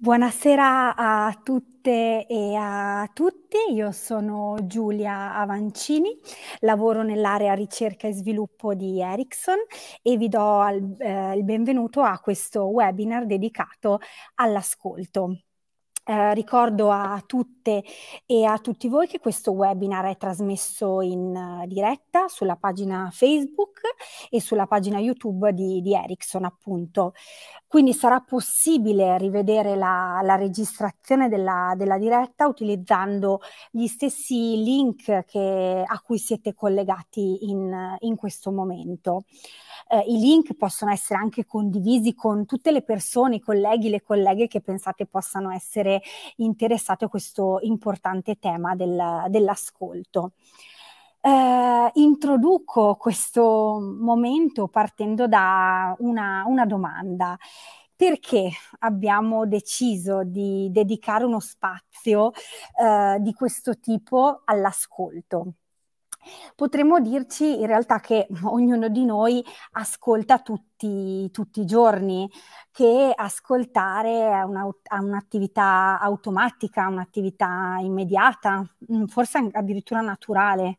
Buonasera a tutte e a tutti, io sono Giulia Avancini, lavoro nell'area ricerca e sviluppo di Ericsson e vi do al, eh, il benvenuto a questo webinar dedicato all'ascolto. Eh, ricordo a tutte e a tutti voi che questo webinar è trasmesso in uh, diretta sulla pagina Facebook e sulla pagina YouTube di, di Ericsson, appunto. Quindi sarà possibile rivedere la, la registrazione della, della, diretta utilizzando gli stessi link che, a cui siete collegati in, in questo momento. Eh, I link possono essere anche condivisi con tutte le persone, i colleghi, le colleghe che pensate possano essere interessate a questo importante tema del, dell'ascolto eh, introduco questo momento partendo da una, una domanda perché abbiamo deciso di dedicare uno spazio eh, di questo tipo all'ascolto. Potremmo dirci in realtà che ognuno di noi ascolta tutti, tutti i giorni, che ascoltare è, una, è un'attività automatica, un'attività immediata, mm, forse addirittura naturale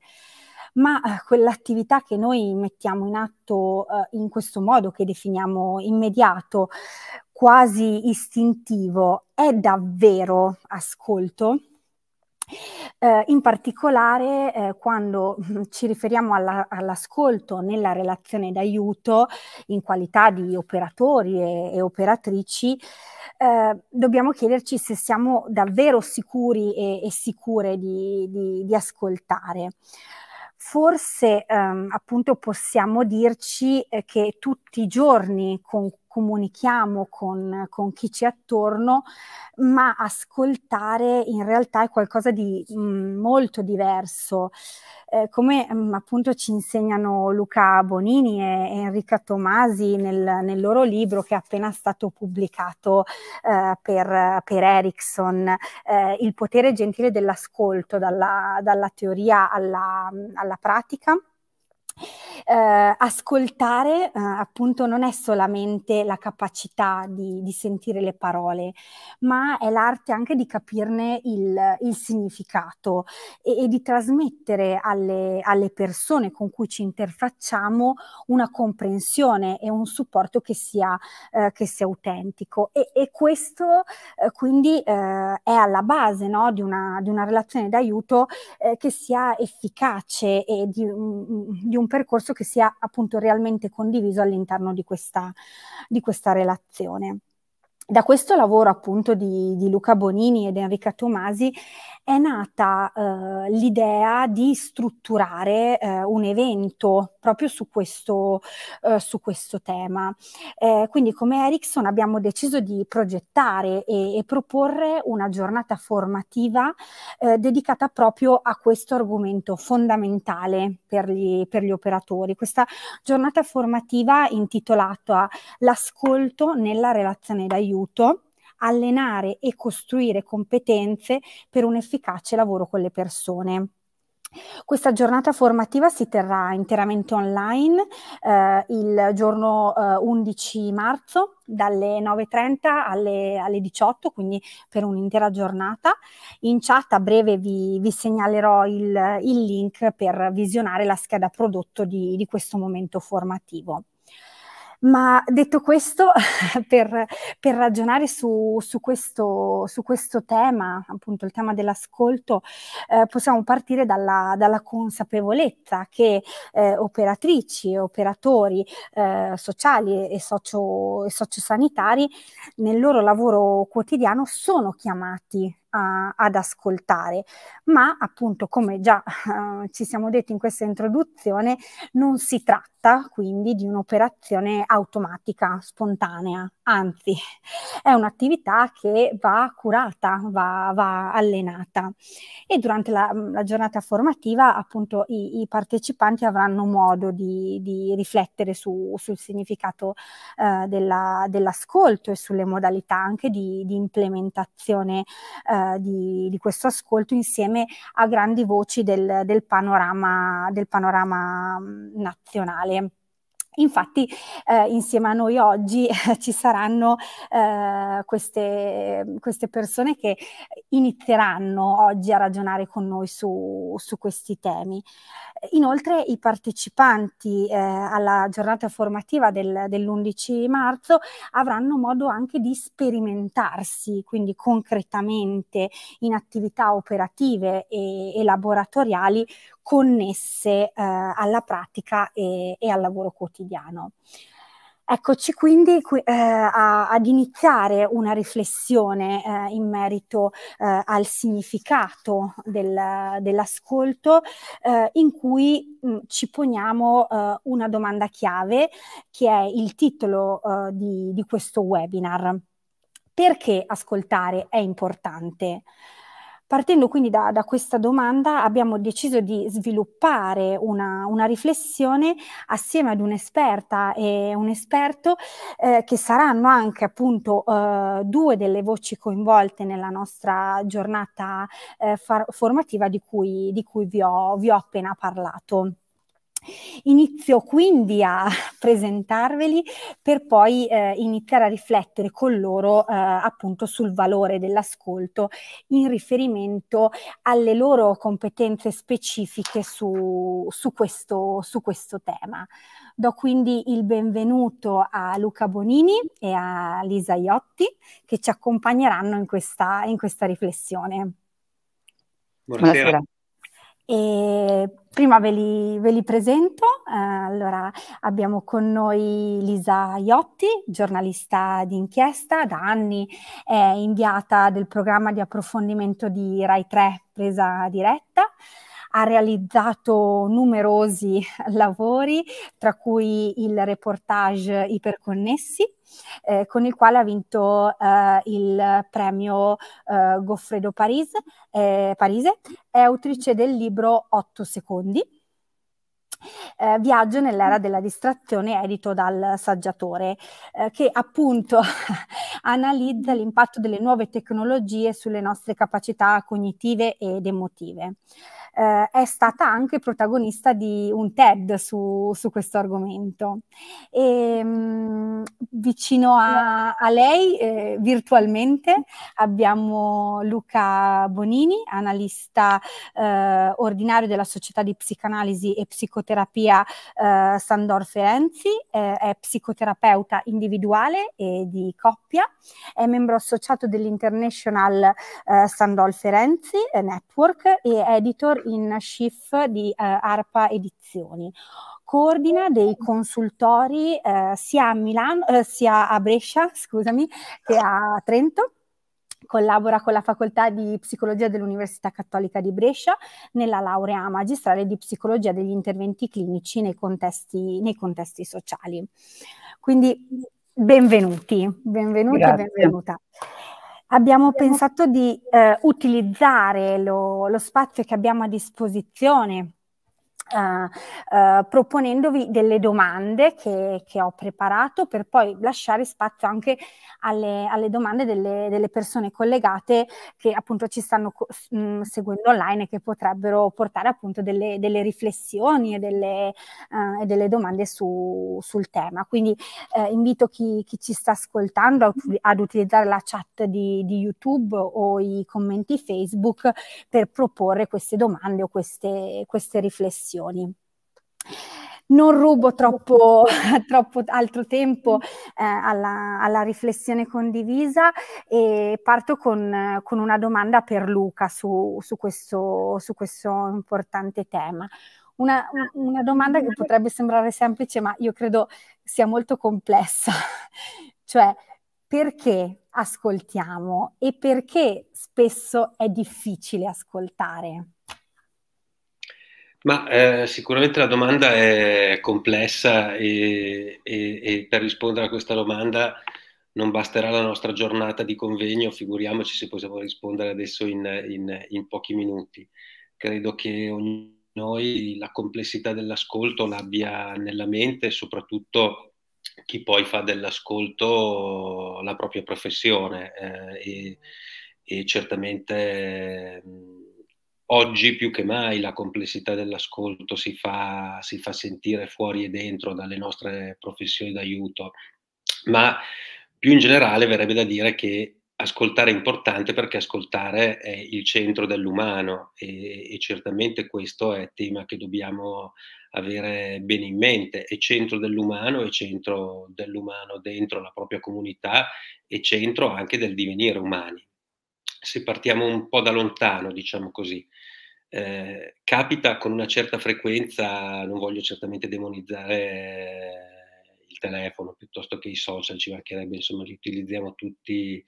ma eh, quell'attività che noi mettiamo in atto eh, in questo modo che definiamo immediato, quasi istintivo, è davvero ascolto? Eh, in particolare eh, quando mm, ci riferiamo alla, all'ascolto nella relazione d'aiuto in qualità di operatori e, e operatrici, eh, dobbiamo chiederci se siamo davvero sicuri e, e sicure di, di, di ascoltare forse ehm, appunto possiamo dirci eh, che tutti i giorni con comunichiamo con, con chi ci è attorno, ma ascoltare in realtà è qualcosa di mh, mm, molto diverso. Eh, come mh, mm, appunto ci insegnano Luca Bonini e, e Enrica Tomasi nel, nel, loro libro che è appena stato pubblicato eh, per, per Erickson, eh, Il potere gentile dell'ascolto, dalla, dalla teoria alla, alla pratica eh, ascoltare eh, appunto non è solamente la capacità di, di, sentire le parole, ma è l'arte anche di capirne il, il significato e, e, di trasmettere alle, alle, persone con cui ci interfacciamo una comprensione e un supporto che sia, eh, che sia autentico. E, e questo eh, quindi eh, è alla base no, di, una, di, una, relazione d'aiuto eh, che sia efficace e di, di un percorso che sia appunto realmente condiviso all'interno di questa, di questa relazione da questo lavoro appunto di, di, Luca Bonini ed Enrica Tomasi è nata eh, l'idea di strutturare eh, un evento proprio su questo, eh, su questo tema. Eh, quindi come Ericsson abbiamo deciso di progettare e, e proporre una giornata formativa eh, dedicata proprio a questo argomento fondamentale per gli, per gli operatori. Questa giornata formativa intitolata L'ascolto nella relazione d'aiuto aiuto allenare e costruire competenze per un efficace lavoro con le persone. Questa giornata formativa si terrà interamente online eh, il giorno eh, 11 marzo dalle 9.30 alle, alle, 18, quindi per un'intera giornata. In chat a breve vi, vi segnalerò il, il, link per visionare la scheda prodotto di, di questo momento formativo. Ma detto questo, per, per ragionare su, su, questo, su, questo, tema, appunto il tema dell'ascolto, eh, possiamo partire dalla, dalla consapevolezza che eh, operatrici e operatori eh, sociali e, socio, e sociosanitari nel loro lavoro quotidiano sono chiamati a, ad ascoltare, ma appunto come già eh, ci siamo detti in questa introduzione non si tratta tratta quindi di un'operazione automatica, spontanea, anzi è un'attività che va curata, va, va allenata e durante la, la, giornata formativa appunto i, i partecipanti avranno modo di, di riflettere su, sul significato eh, della, dell'ascolto e sulle modalità anche di, di implementazione eh, di, di, questo ascolto insieme a grandi voci del, del, panorama, del panorama nazionale. Infatti eh, insieme a noi oggi eh, ci saranno eh, queste, queste, persone che inizieranno oggi a ragionare con noi su, su questi temi. Inoltre i partecipanti eh, alla giornata formativa del, dell'11 marzo avranno modo anche di sperimentarsi, quindi concretamente in attività operative e, e laboratoriali connesse eh, alla pratica e, e al lavoro quotidiano. Eccoci quindi eh, ad iniziare una riflessione eh, in merito eh, al significato del, dell'ascolto eh, in cui mh, mm, ci poniamo eh, una domanda chiave che è il titolo eh, di, di questo webinar. Perché ascoltare è importante? Partendo quindi da, da, questa domanda abbiamo deciso di sviluppare una, una riflessione assieme ad un'esperta e un esperto eh, che saranno anche appunto eh, due delle voci coinvolte nella nostra giornata eh, far- formativa di cui, di cui vi, ho, vi ho appena parlato. Inizio quindi a presentarveli per poi eh, iniziare a riflettere con loro eh, appunto sul valore dell'ascolto in riferimento alle loro competenze specifiche su, su, questo, su questo tema. Do quindi il benvenuto a Luca Bonini e a Lisa Iotti che ci accompagneranno in questa, in questa riflessione. Buonasera. Buonasera. E prima ve li, ve li presento. Eh, allora, abbiamo con noi Lisa Iotti, giornalista d'inchiesta, da anni è inviata del programma di approfondimento di Rai 3 presa diretta ha realizzato numerosi lavori, tra cui il reportage Iperconnessi, eh, con il quale ha vinto eh, il premio eh, Goffredo Paris, eh, Parise. È autrice del libro Otto secondi. Eh, viaggio nell'era mm. della distrazione edito dal saggiatore eh, che appunto analizza mm. l'impatto delle nuove tecnologie sulle nostre capacità cognitive ed emotive eh, è stata anche protagonista di un TED su, su questo argomento. E, ehm, mh, vicino a, a lei, eh, virtualmente, abbiamo Luca Bonini, analista eh, ordinario della Società di Psicanalisi e Psicoterapia eh, Sandor Ferenzi, eh, è psicoterapeuta individuale e di coppia, è membro associato dell'International eh, Sandor Ferenzi Network e editor in SHIF di eh, ARPA Edizioni. Coordina dei consultori eh, sia, a Milano, eh, sia a Brescia scusami, che a Trento collabora con la facoltà di psicologia dell'Università Cattolica di Brescia nella laurea magistrale di psicologia degli interventi clinici nei contesti, nei contesti sociali. Quindi benvenuti, benvenuti e benvenuta. Abbiamo pensato di eh, utilizzare lo, lo, spazio che abbiamo a disposizione Uh, uh, proponendovi delle domande che, che, ho preparato per poi lasciare spazio anche alle, alle domande delle, delle, persone collegate che appunto ci stanno mh, mm, seguendo online e che potrebbero portare appunto delle, delle riflessioni e delle, uh, e delle domande su, sul tema. Quindi invito chi, chi, ci sta ascoltando ad utilizzare la chat di, di, YouTube o i commenti Facebook per proporre queste domande o queste, queste riflessioni situazioni. Non rubo troppo, troppo altro tempo eh, alla, alla, riflessione condivisa e parto con, con una domanda per Luca su, su, questo, su questo importante tema. Una, una, domanda che potrebbe sembrare semplice, ma io credo sia molto complessa, cioè perché ascoltiamo e perché spesso è difficile ascoltare? Ma eh, sicuramente la domanda è complessa e, e, e, per rispondere a questa domanda non basterà la nostra giornata di convegno, figuriamoci se possiamo rispondere adesso in, in, in pochi minuti. Credo che ognuno di noi la complessità dell'ascolto l'abbia nella mente soprattutto chi poi fa dell'ascolto la propria professione eh, e, e, certamente... Eh, oggi più che mai la complessità dell'ascolto si fa, si fa sentire fuori e dentro dalle nostre professioni d'aiuto, ma più in generale verrebbe da dire che ascoltare è importante perché ascoltare è il centro dell'umano e, e, certamente questo è tema che dobbiamo avere bene in mente, è centro dell'umano, è centro dell'umano dentro la propria comunità e centro anche del divenire umani se partiamo un po' da lontano, diciamo così, eh, capita con una certa frequenza, non voglio certamente demonizzare il telefono piuttosto che i social, ci mancherebbe, insomma, li utilizziamo tutti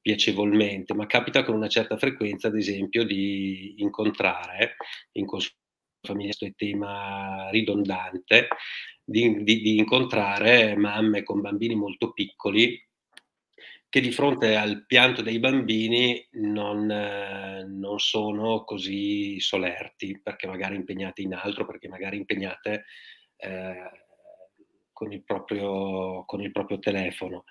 piacevolmente, ma capita con una certa frequenza, ad esempio, di incontrare in consulenza famiglia, questo è tema ridondante, di, di, di incontrare mamme con bambini molto piccoli che di fronte al pianto dei bambini non, eh, non, sono così solerti, perché magari impegnate in altro, perché magari impegnate eh, con, il proprio, con, il proprio, telefono.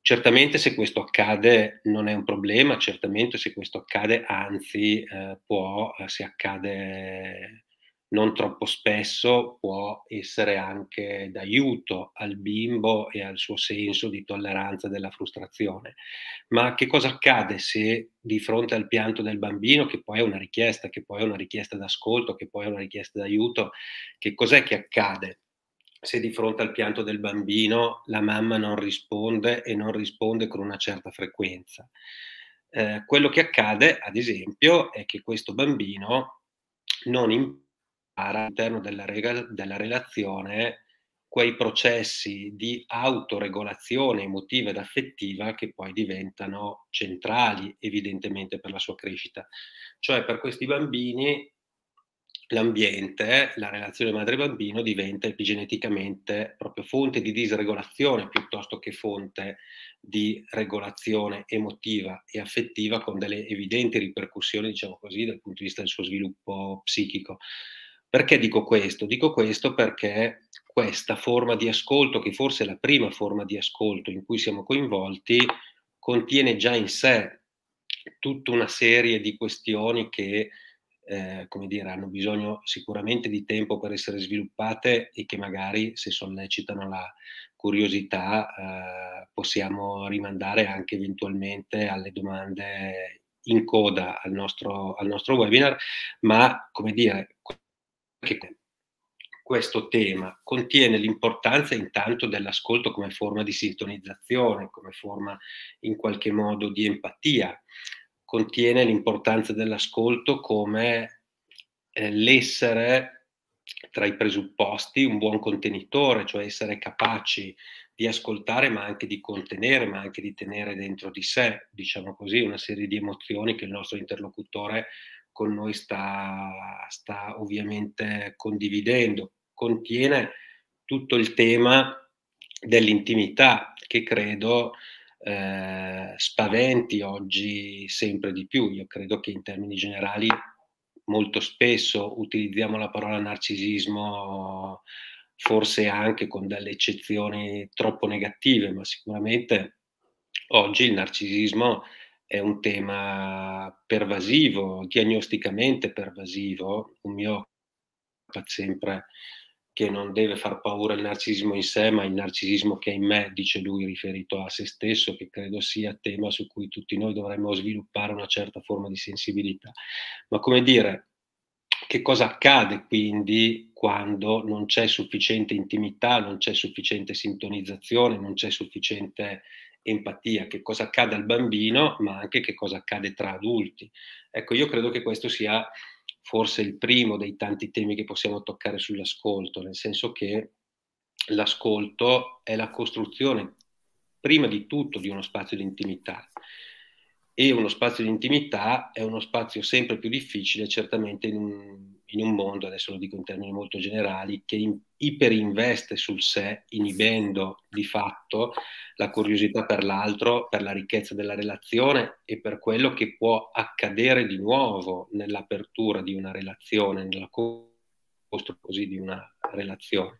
Certamente se questo accade non è un problema, certamente se questo accade, anzi eh, può, eh, se accade non troppo spesso può essere anche d'aiuto al bimbo e al suo senso di tolleranza della frustrazione. Ma che cosa accade se di fronte al pianto del bambino, che poi è una richiesta, che poi è una richiesta d'ascolto, che poi è una richiesta d'aiuto, che cos'è che accade? Se di fronte al pianto del bambino la mamma non risponde e non risponde con una certa frequenza. Eh, quello che accade, ad esempio, è che questo bambino non impara all'interno della, rega- della relazione quei processi di autoregolazione emotiva ed affettiva che poi diventano centrali evidentemente per la sua crescita. Cioè per questi bambini l'ambiente, la relazione madre-bambino diventa epigeneticamente proprio fonte di disregolazione piuttosto che fonte di regolazione emotiva e affettiva con delle evidenti ripercussioni, diciamo così, dal punto di vista del suo sviluppo psichico. Perché dico questo? Dico questo perché questa forma di ascolto, che forse è la prima forma di ascolto in cui siamo coinvolti, contiene già in sé tutta una serie di questioni che, eh, come dire, hanno bisogno sicuramente di tempo per essere sviluppate e che magari, se sollecitano la curiosità, eh, possiamo rimandare anche eventualmente alle domande in coda al nostro, al nostro webinar, ma, come dire, perché questo tema contiene l'importanza intanto dell'ascolto come forma di sintonizzazione, come forma in qualche modo di empatia, contiene l'importanza dell'ascolto come eh, l'essere tra i presupposti un buon contenitore, cioè essere capaci di ascoltare ma anche di contenere, ma anche di tenere dentro di sé, diciamo così, una serie di emozioni che il nostro interlocutore con noi sta, sta ovviamente condividendo. Contiene tutto il tema dell'intimità che credo eh, spaventi oggi sempre di più. Io credo che in termini generali molto spesso utilizziamo la parola narcisismo forse anche con delle eccezioni troppo negative, ma sicuramente oggi il narcisismo è un tema pervasivo, diagnosticamente pervasivo, un mio sempre che non deve far paura il narcisismo in sé, ma il narcisismo che è in me, dice lui riferito a se stesso, che credo sia tema su cui tutti noi dovremmo sviluppare una certa forma di sensibilità. Ma come dire, che cosa accade quindi quando non c'è sufficiente intimità, non c'è sufficiente sintonizzazione, non c'è sufficiente empatia, che cosa accade al bambino, ma anche che cosa accade tra adulti. Ecco, io credo che questo sia forse il primo dei tanti temi che possiamo toccare sull'ascolto, nel senso che l'ascolto è la costruzione, prima di tutto, di uno spazio di intimità. E uno spazio di intimità è uno spazio sempre più difficile, certamente in un in un mondo, adesso lo dico in termini molto generali, che in, iperinveste sul sé, inibendo di fatto la curiosità per l'altro, per la ricchezza della relazione e per quello che può accadere di nuovo nell'apertura di una relazione, nella costruzione di una relazione.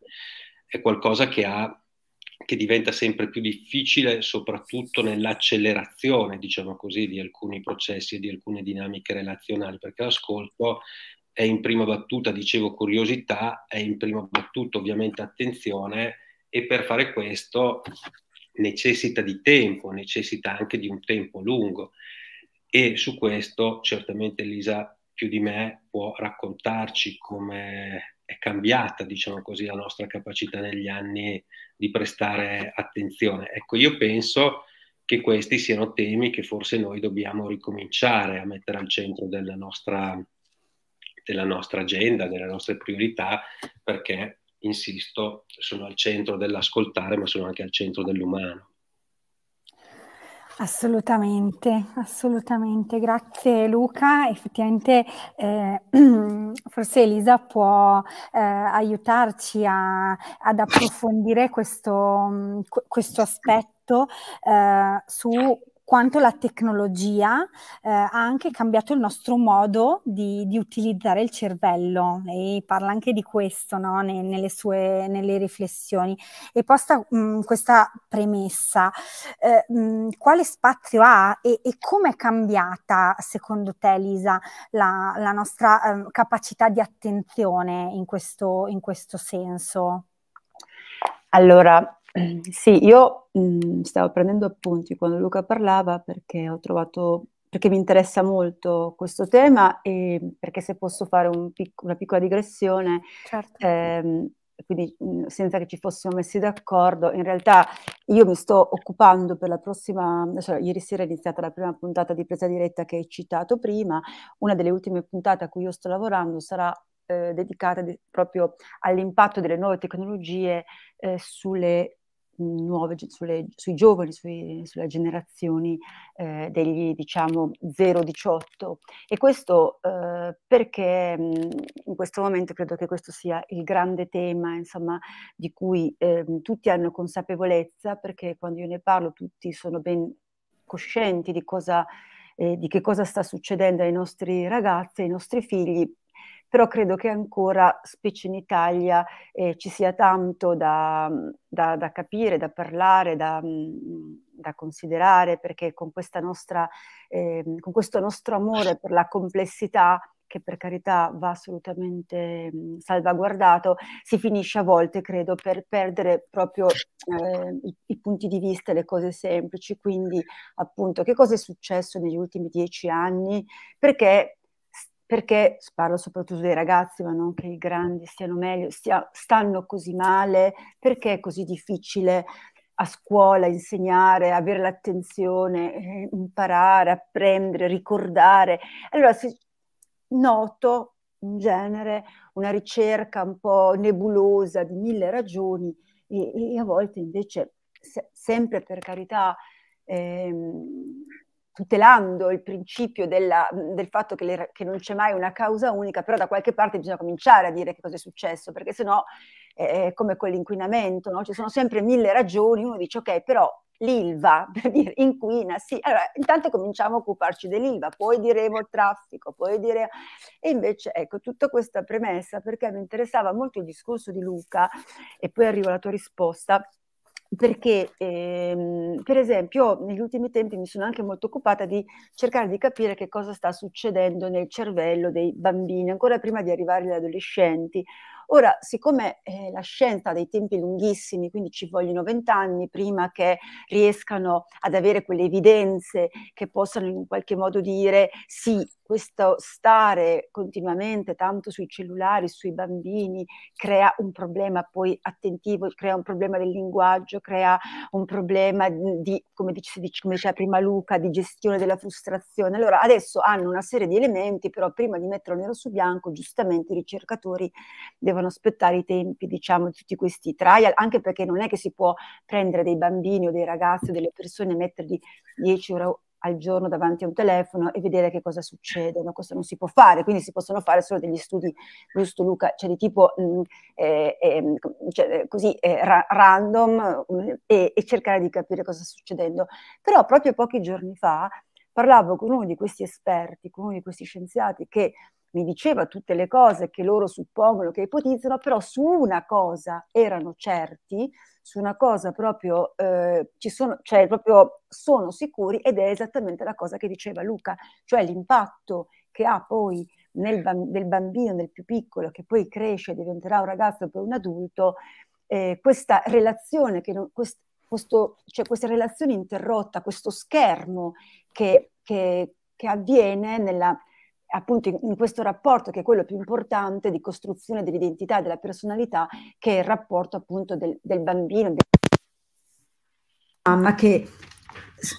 È qualcosa che ha che diventa sempre più difficile, soprattutto nell'accelerazione, diciamo così, di alcuni processi e di alcune dinamiche relazionali, perché l'ascolto è in prima battuta, dicevo, curiosità, è in prima battuta ovviamente attenzione e per fare questo necessita di tempo, necessita anche di un tempo lungo e su questo certamente Elisa più di me può raccontarci come è cambiata, diciamo così, la nostra capacità negli anni di prestare attenzione. Ecco, io penso che questi siano temi che forse noi dobbiamo ricominciare a mettere al centro della nostra della nostra agenda, delle nostre priorità, perché, insisto, sono al centro dell'ascoltare, ma sono anche al centro dell'umano. Assolutamente, assolutamente. Grazie Luca. Effettivamente eh, forse Elisa può eh, aiutarci a, ad approfondire questo, mm, questo aspetto eh, su quanto la tecnologia eh, ha anche cambiato il nostro modo di, di, utilizzare il cervello. Lei parla anche di questo no? ne, nelle sue nelle riflessioni e posta mh, mm, questa premessa. Eh, mh, mm, quale spazio ha e, e come è cambiata, secondo te, Lisa, la, la nostra eh, capacità di attenzione in questo, in questo senso? Allora, Mm, sì, io mh, mm, stavo prendendo appunti quando Luca parlava perché ho trovato perché mi interessa molto questo tema e perché se posso fare un pic- una piccola digressione, certo. ehm, quindi mh, mm, senza che ci fossimo messi d'accordo, in realtà io mi sto occupando per la prossima, cioè, ieri sera è iniziata la prima puntata di presa diretta che hai citato prima, una delle ultime puntate a cui io sto lavorando sarà eh, dedicata di, proprio all'impatto delle nuove tecnologie eh, sulle nuove, sulle, sui giovani, sui, sulle generazioni eh, degli diciamo 0-18 e questo eh, perché mh, mm, in questo momento credo che questo sia il grande tema insomma, di cui eh, tutti hanno consapevolezza perché quando io ne parlo tutti sono ben coscienti di cosa eh, di che cosa sta succedendo ai nostri ragazzi, ai nostri figli, però credo che ancora, specie in Italia, eh, ci sia tanto da, da, da capire, da parlare, da, mm, da, considerare, perché con, questa nostra, eh, con questo nostro amore per la complessità che per carità va assolutamente mm, salvaguardato, si finisce a volte, credo, per perdere proprio eh, i, i, punti di vista, le cose semplici. Quindi, appunto, che cosa è successo negli ultimi dieci anni? Perché perché parlo soprattutto dei ragazzi, ma non che i grandi stiano meglio, stia, stanno così male, perché è così difficile a scuola insegnare, avere l'attenzione, eh, imparare, apprendere, ricordare. Allora, se noto in genere una ricerca un po' nebulosa di mille ragioni e, e a volte invece, se, sempre per carità, ehm, tutelando il principio della, del fatto che, le, che, non c'è mai una causa unica, però da qualche parte bisogna cominciare a dire che cosa è successo, perché sennò è come con l'inquinamento, no? ci sono sempre mille ragioni, uno dice ok, però l'ILVA, per dire inquina, sì, allora intanto cominciamo a occuparci dell'ILVA, poi diremo il traffico, poi diremo... E invece, ecco, tutta questa premessa, perché mi interessava molto il discorso di Luca, e poi arrivo alla tua risposta, perché ehm, per esempio negli ultimi tempi mi sono anche molto occupata di cercare di capire che cosa sta succedendo nel cervello dei bambini ancora prima di arrivare agli adolescenti Ora, siccome eh, la scienza ha dei tempi lunghissimi, quindi ci vogliono vent'anni prima che riescano ad avere quelle evidenze che possano in qualche modo dire sì, questo stare continuamente tanto sui cellulari, sui bambini, crea un problema poi attentivo, crea un problema del linguaggio, crea un problema di, come, dice, come diceva prima Luca, di gestione della frustrazione. Allora adesso hanno una serie di elementi, però prima di metterlo nero su bianco, giustamente i ricercatori devono devono aspettare i tempi, diciamo, di tutti questi trial, anche perché non è che si può prendere dei bambini o dei ragazzi o delle persone e metterli 10 ore al giorno davanti a un telefono e vedere che cosa succede, no? questo non si può fare, quindi si possono fare solo degli studi, giusto Luca, cioè di tipo mh, mm, eh, ehm, cioè, eh, cioè, così eh, ra- random mh, mm, e, e cercare di capire cosa sta succedendo. Però proprio pochi giorni fa parlavo con uno di questi esperti, con uno di questi scienziati che mi diceva tutte le cose che loro suppongono, che ipotizzano, però su una cosa erano certi, su una cosa proprio, eh, ci sono, cioè proprio sono sicuri ed è esattamente la cosa che diceva Luca, cioè l'impatto che ha poi nel del bambino, nel più piccolo, che poi cresce, e diventerà un ragazzo e poi un adulto, eh, questa relazione, che non, quest, questo, cioè questa relazione interrotta, questo schermo che, che, che avviene nella, appunto in, in, questo rapporto che è quello più importante di costruzione dell'identità, e della personalità, che è il rapporto appunto del, del bambino. Del... Mamma che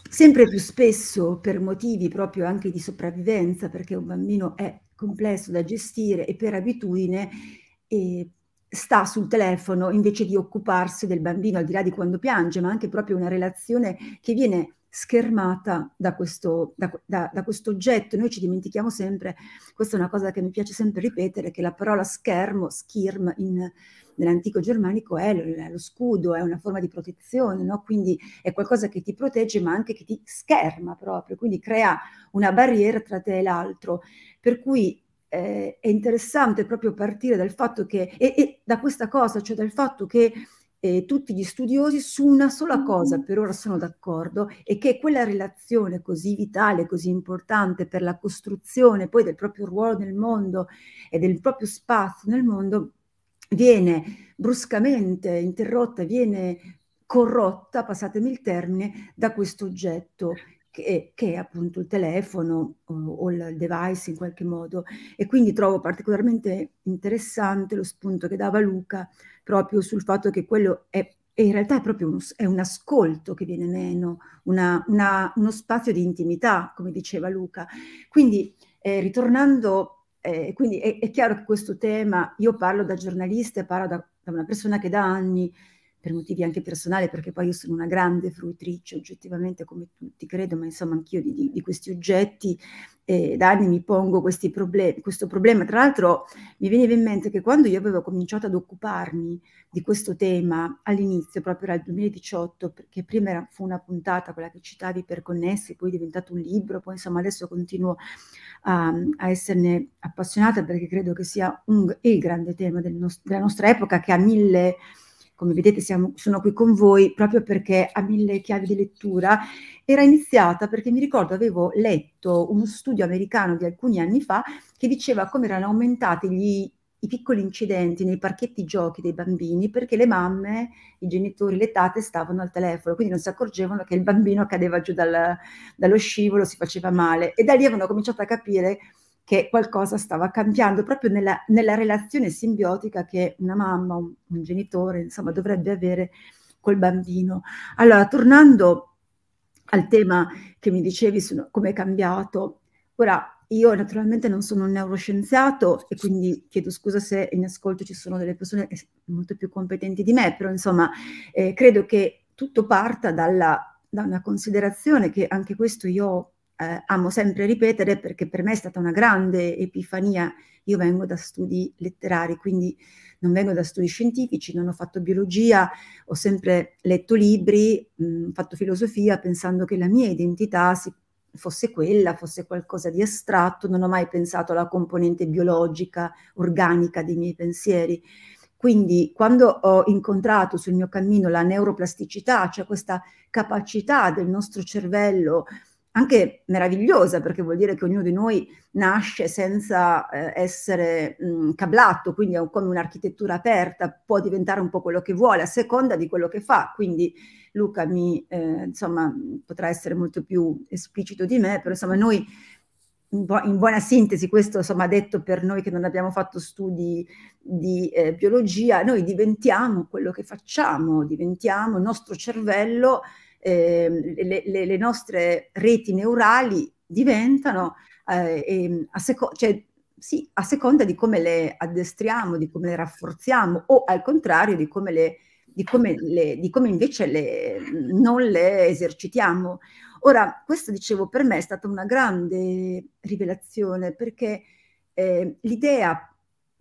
sempre più spesso per motivi proprio anche di sopravvivenza, perché un bambino è complesso da gestire e per abitudine eh, sta sul telefono invece di occuparsi del bambino, al di là di quando piange, ma anche proprio una relazione che viene schermata da questo, da, da, da questo, oggetto. Noi ci dimentichiamo sempre, questa è una cosa che mi piace sempre ripetere, che la parola schermo, schirm in, nell'antico germanico è lo, lo, scudo, è una forma di protezione, no? quindi è qualcosa che ti protegge ma anche che ti scherma proprio, quindi crea una barriera tra te e l'altro. Per cui eh, è interessante proprio partire dal fatto che, e, e da questa cosa, cioè dal fatto che eh, tutti gli studiosi su una sola cosa, per ora sono d'accordo, e che quella relazione così vitale, così importante per la costruzione poi del proprio ruolo nel mondo e del proprio spazio nel mondo, viene bruscamente interrotta, viene corrotta, passatemi il termine, da questo oggetto che, eh, che è appunto il telefono o, o, il device in qualche modo. E quindi trovo particolarmente interessante lo spunto che dava Luca proprio sul fatto che quello è, è in realtà è proprio uno, è un ascolto che viene meno, una, una, uno spazio di intimità, come diceva Luca. Quindi eh, ritornando eh, quindi è, è, chiaro che questo tema, io parlo da giornalista e parlo da, da, una persona che da anni per motivi anche personali, perché poi io sono una grande fruitrice, oggettivamente come tutti credo, ma insomma anch'io di, di, di questi oggetti, eh, da anni mi pongo problem questo problema. Tra l'altro mi veniva in mente che quando io avevo cominciato ad occuparmi di questo tema all'inizio, proprio era il 2018, perché prima era, fu una puntata, quella che citavi per connessi, poi è diventato un libro, poi insomma adesso continuo a, a esserne appassionata perché credo che sia un, il grande tema del nost della nostra epoca che ha mille come vedete siamo, sono qui con voi proprio perché ha mille chiavi di lettura era iniziata perché mi ricordo avevo letto uno studio americano di alcuni anni fa che diceva come erano aumentati gli i piccoli incidenti nei parchetti giochi dei bambini perché le mamme, i genitori, le tate stavano al telefono, quindi non si accorgevano che il bambino cadeva giù dal, dallo scivolo, si faceva male e da lì avevano cominciato a capire che qualcosa stava cambiando proprio nella, nella relazione simbiotica che una mamma, un, un genitore, insomma, dovrebbe avere col bambino. Allora, tornando al tema che mi dicevi su come è cambiato, ora io naturalmente non sono un neuroscienziato e quindi chiedo scusa se in ascolto ci sono delle persone molto più competenti di me, però insomma eh, credo che tutto parta dalla, da una considerazione che anche questo io ho eh, amo sempre ripetere perché per me è stata una grande epifania. Io vengo da studi letterari, quindi non vengo da studi scientifici, non ho fatto biologia, ho sempre letto libri, mh, mm, fatto filosofia pensando che la mia identità si fosse quella, fosse qualcosa di astratto, non ho mai pensato alla componente biologica, organica dei miei pensieri. Quindi quando ho incontrato sul mio cammino la neuroplasticità, cioè questa capacità del nostro cervello anche meravigliosa, perché vuol dire che ognuno di noi nasce senza eh, essere mh, mm, cablato, quindi è un, come un'architettura aperta, può diventare un po' quello che vuole a seconda di quello che fa. Quindi Luca mi, eh, insomma, potrà essere molto più esplicito di me, però insomma noi in, buona sintesi, questo insomma detto per noi che non abbiamo fatto studi di eh, biologia, noi diventiamo quello che facciamo, diventiamo il nostro cervello eh, le, le, le, nostre reti neurali diventano eh, ehm, a, seco- cioè, sì, a seconda di come le addestriamo, di come le rafforziamo o al contrario di come, le, di come, le, di come invece le, non le esercitiamo. Ora, questo dicevo per me è stata una grande rivelazione perché eh, l'idea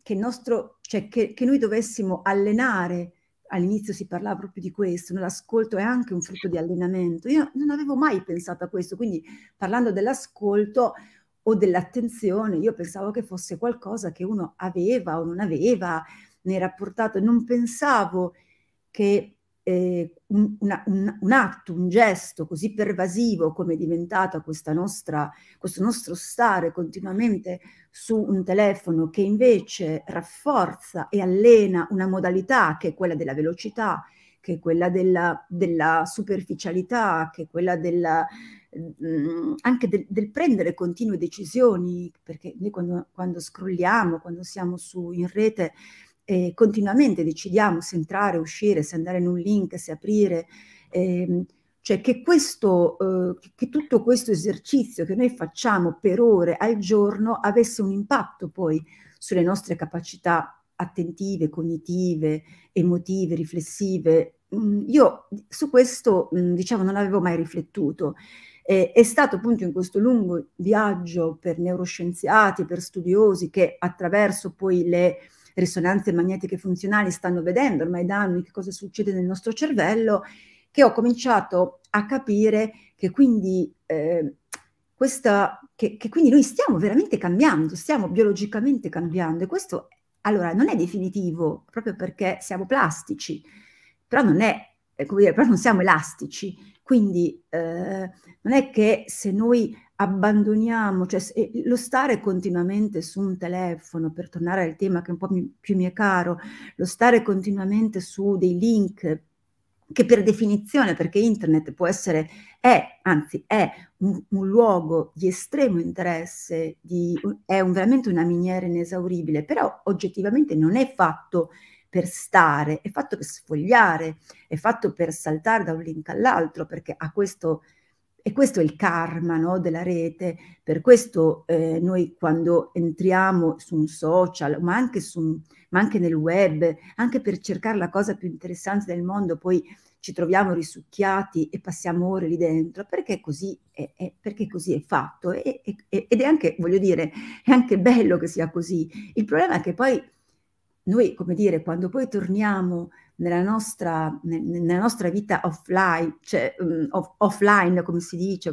che, nostro, cioè che, che noi dovessimo allenare all'inizio si parlava proprio di questo, l'ascolto è anche un frutto di allenamento. Io non avevo mai pensato a questo, quindi parlando dell'ascolto o dell'attenzione, io pensavo che fosse qualcosa che uno aveva o non aveva, ne era portato, non pensavo che eh, un, una, un, un, atto, un gesto così pervasivo come è diventato nostra, questo nostro stare continuamente su un telefono che invece rafforza e allena una modalità che è quella della velocità, che è quella della, della superficialità, che è quella della, mh, mm, anche del, del, prendere continue decisioni, perché noi quando, quando scrolliamo, quando siamo su in rete, eh, continuamente decidiamo se entrare, uscire, se andare in un link, se aprire, ehm, cioè che, questo, eh, che tutto questo esercizio che noi facciamo per ore al giorno avesse un impatto poi sulle nostre capacità attentive, cognitive, emotive, riflessive. Mm, io su questo, mm, diciamo, non avevo mai riflettuto. Eh, è stato appunto in questo lungo viaggio per neuroscienziati, per studiosi, che attraverso poi le risonanze magnetiche funzionali stanno vedendo ormai da anni che cosa succede nel nostro cervello, che ho cominciato a capire che quindi, eh, questa, che, che quindi noi stiamo veramente cambiando, stiamo biologicamente cambiando e questo allora non è definitivo proprio perché siamo plastici, però non è eh, come dire, però non siamo elastici, quindi eh, non è che se noi abbandoniamo, cioè lo stare continuamente su un telefono, per tornare al tema che un po' mi, più mi è caro, lo stare continuamente su dei link che per definizione, perché internet può essere, è, anzi è un, un luogo di estremo interesse, di, è un, veramente una miniera inesauribile, però oggettivamente non è fatto per stare, è fatto per sfogliare, è fatto per saltare da un link all'altro, perché a questo e questo è il karma no, della rete, per questo eh, noi quando entriamo su un social, ma anche, su, ma anche nel web, anche per cercare la cosa più interessante del mondo, poi ci troviamo risucchiati e passiamo ore lì dentro, perché così è, è, perché così è fatto. E, è, ed è anche, voglio dire, è anche bello che sia così. Il problema è che poi noi, come dire, quando poi torniamo nella nostra, nella nostra vita offline, cioè um, off, offline, come si dice,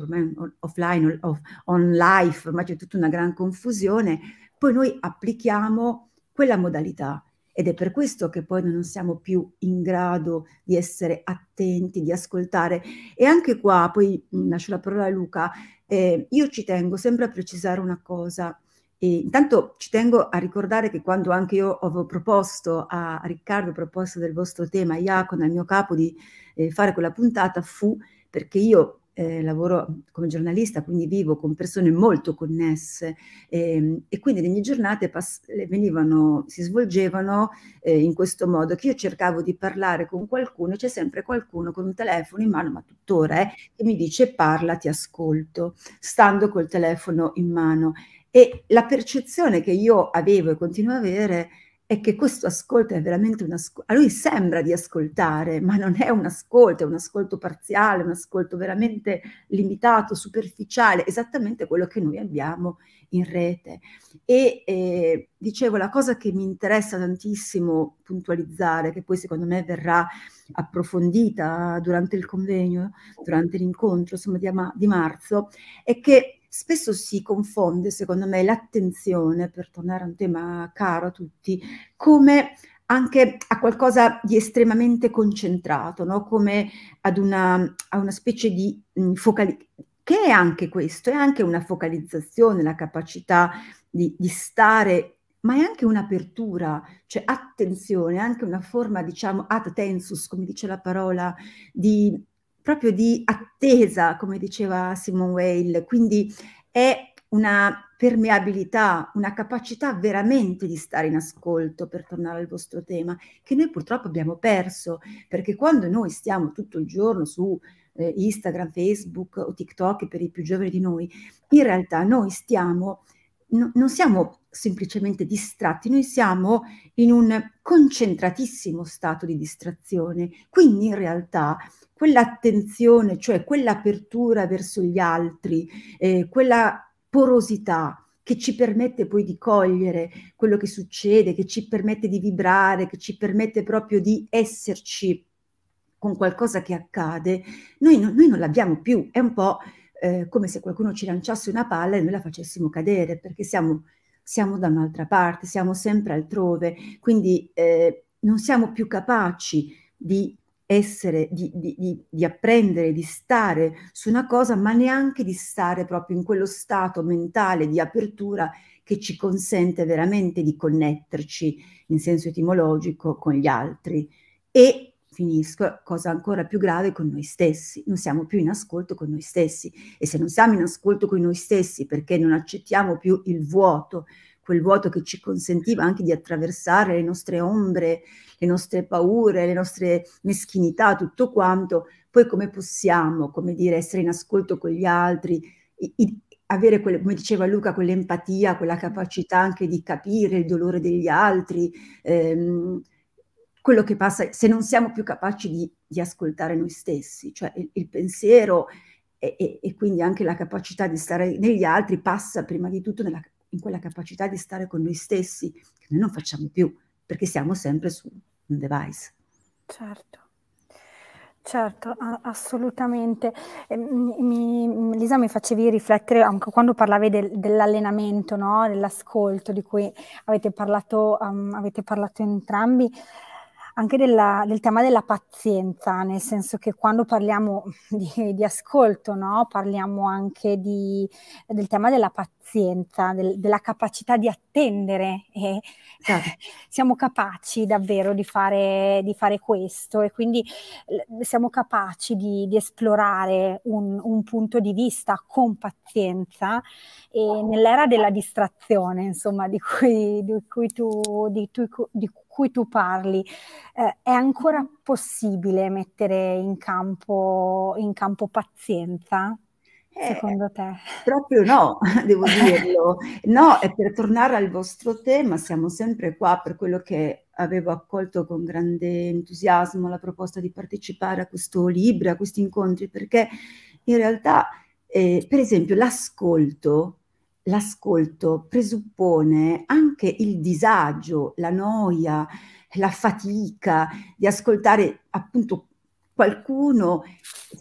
offline, off, on life, ma c'è tutta una gran confusione, poi noi applichiamo quella modalità ed è per questo che poi non siamo più in grado di essere attenti, di ascoltare. E anche qua, poi lascio la parola a Luca, eh, io ci tengo sempre a precisare una cosa, e intanto ci tengo a ricordare che quando anche io avevo proposto a Riccardo, proposto del vostro tema, Iacon, al mio capo, di eh, fare quella puntata, fu perché io eh, lavoro come giornalista, quindi vivo con persone molto connesse ehm, e quindi le mie giornate pass- venivano, si svolgevano eh, in questo modo, che io cercavo di parlare con qualcuno, c'è sempre qualcuno con un telefono in mano, ma tuttora, eh, che mi dice parla, ti ascolto, stando col telefono in mano. E la percezione che io avevo e continuo ad avere è che questo ascolto è veramente un ascolto. A lui sembra di ascoltare, ma non è un ascolto, è un ascolto parziale, un ascolto veramente limitato, superficiale, esattamente quello che noi abbiamo in rete. E eh, dicevo, la cosa che mi interessa tantissimo puntualizzare, che poi secondo me verrà approfondita durante il convegno, durante l'incontro insomma, di, di marzo, è che spesso si confonde, secondo me, l'attenzione, per tornare a un tema caro a tutti, come anche a qualcosa di estremamente concentrato, no? come ad una, a una specie di mm, focalizzazione che è anche questo, è anche una focalizzazione, la capacità di, di stare, ma è anche un'apertura, cioè attenzione, è anche una forma, diciamo, ad tensus, come dice la parola, di proprio di attesa, come diceva Simone Weil, quindi è una permeabilità, una capacità veramente di stare in ascolto per tornare al vostro tema, che noi purtroppo abbiamo perso, perché quando noi stiamo tutto il giorno su eh, Instagram, Facebook o TikTok per i più giovani di noi, in realtà noi stiamo, no, non siamo semplicemente distratti, noi siamo in un concentratissimo stato di distrazione, quindi in realtà quell'attenzione, cioè quell'apertura verso gli altri, eh, quella porosità che ci permette poi di cogliere quello che succede, che ci permette di vibrare, che ci permette proprio di esserci con qualcosa che accade, noi, no, noi non l'abbiamo più, è un po' eh, come se qualcuno ci lanciasse una palla e noi la facessimo cadere, perché siamo siamo da un'altra parte, siamo sempre altrove, quindi eh, non siamo più capaci di essere, di, di, di, apprendere, di stare su una cosa, ma neanche di stare proprio in quello stato mentale di apertura che ci consente veramente di connetterci in senso etimologico con gli altri e finisco, cosa ancora più grave con noi stessi, non siamo più in ascolto con noi stessi e se non siamo in ascolto con noi stessi perché non accettiamo più il vuoto, quel vuoto che ci consentiva anche di attraversare le nostre ombre, le nostre paure, le nostre meschinità, tutto quanto, poi come possiamo, come dire, essere in ascolto con gli altri, i, i, avere, quelle, come diceva Luca, quell'empatia, quella capacità anche di capire il dolore degli altri, ehm, quello che passa se non siamo più capaci di, di ascoltare noi stessi, cioè il, il pensiero e, e, e, quindi anche la capacità di stare negli altri passa prima di tutto nella, in quella capacità di stare con noi stessi, che noi non facciamo più, perché siamo sempre su un device. Certo. Certo, assolutamente. Mi, Lisa mi facevi riflettere anche quando parlavi del, dell'allenamento, no? dell'ascolto di cui avete parlato, um, avete parlato entrambi anche della, del tema della pazienza, nel senso che quando parliamo di, di ascolto, no? parliamo anche di, del tema della pazienza, del, della capacità di attendere. E certo. Siamo capaci davvero di fare, di fare, questo e quindi siamo capaci di, esplorare un, un, punto di vista con pazienza e nell'era della distrazione, insomma, di cui, di cui tu, di tu, di cui cui tu parli, eh, è ancora mm-hmm. possibile mettere in campo, in campo pazienza? Eh, Secondo te? Eh, proprio no, devo dirlo. No, e per tornare al vostro tema, siamo sempre qua per quello che avevo accolto con grande entusiasmo la proposta di partecipare a questo libro, a questi incontri, perché in realtà, eh, per esempio, l'ascolto l'ascolto presuppone anche il disagio, la noia, la fatica di ascoltare appunto qualcuno.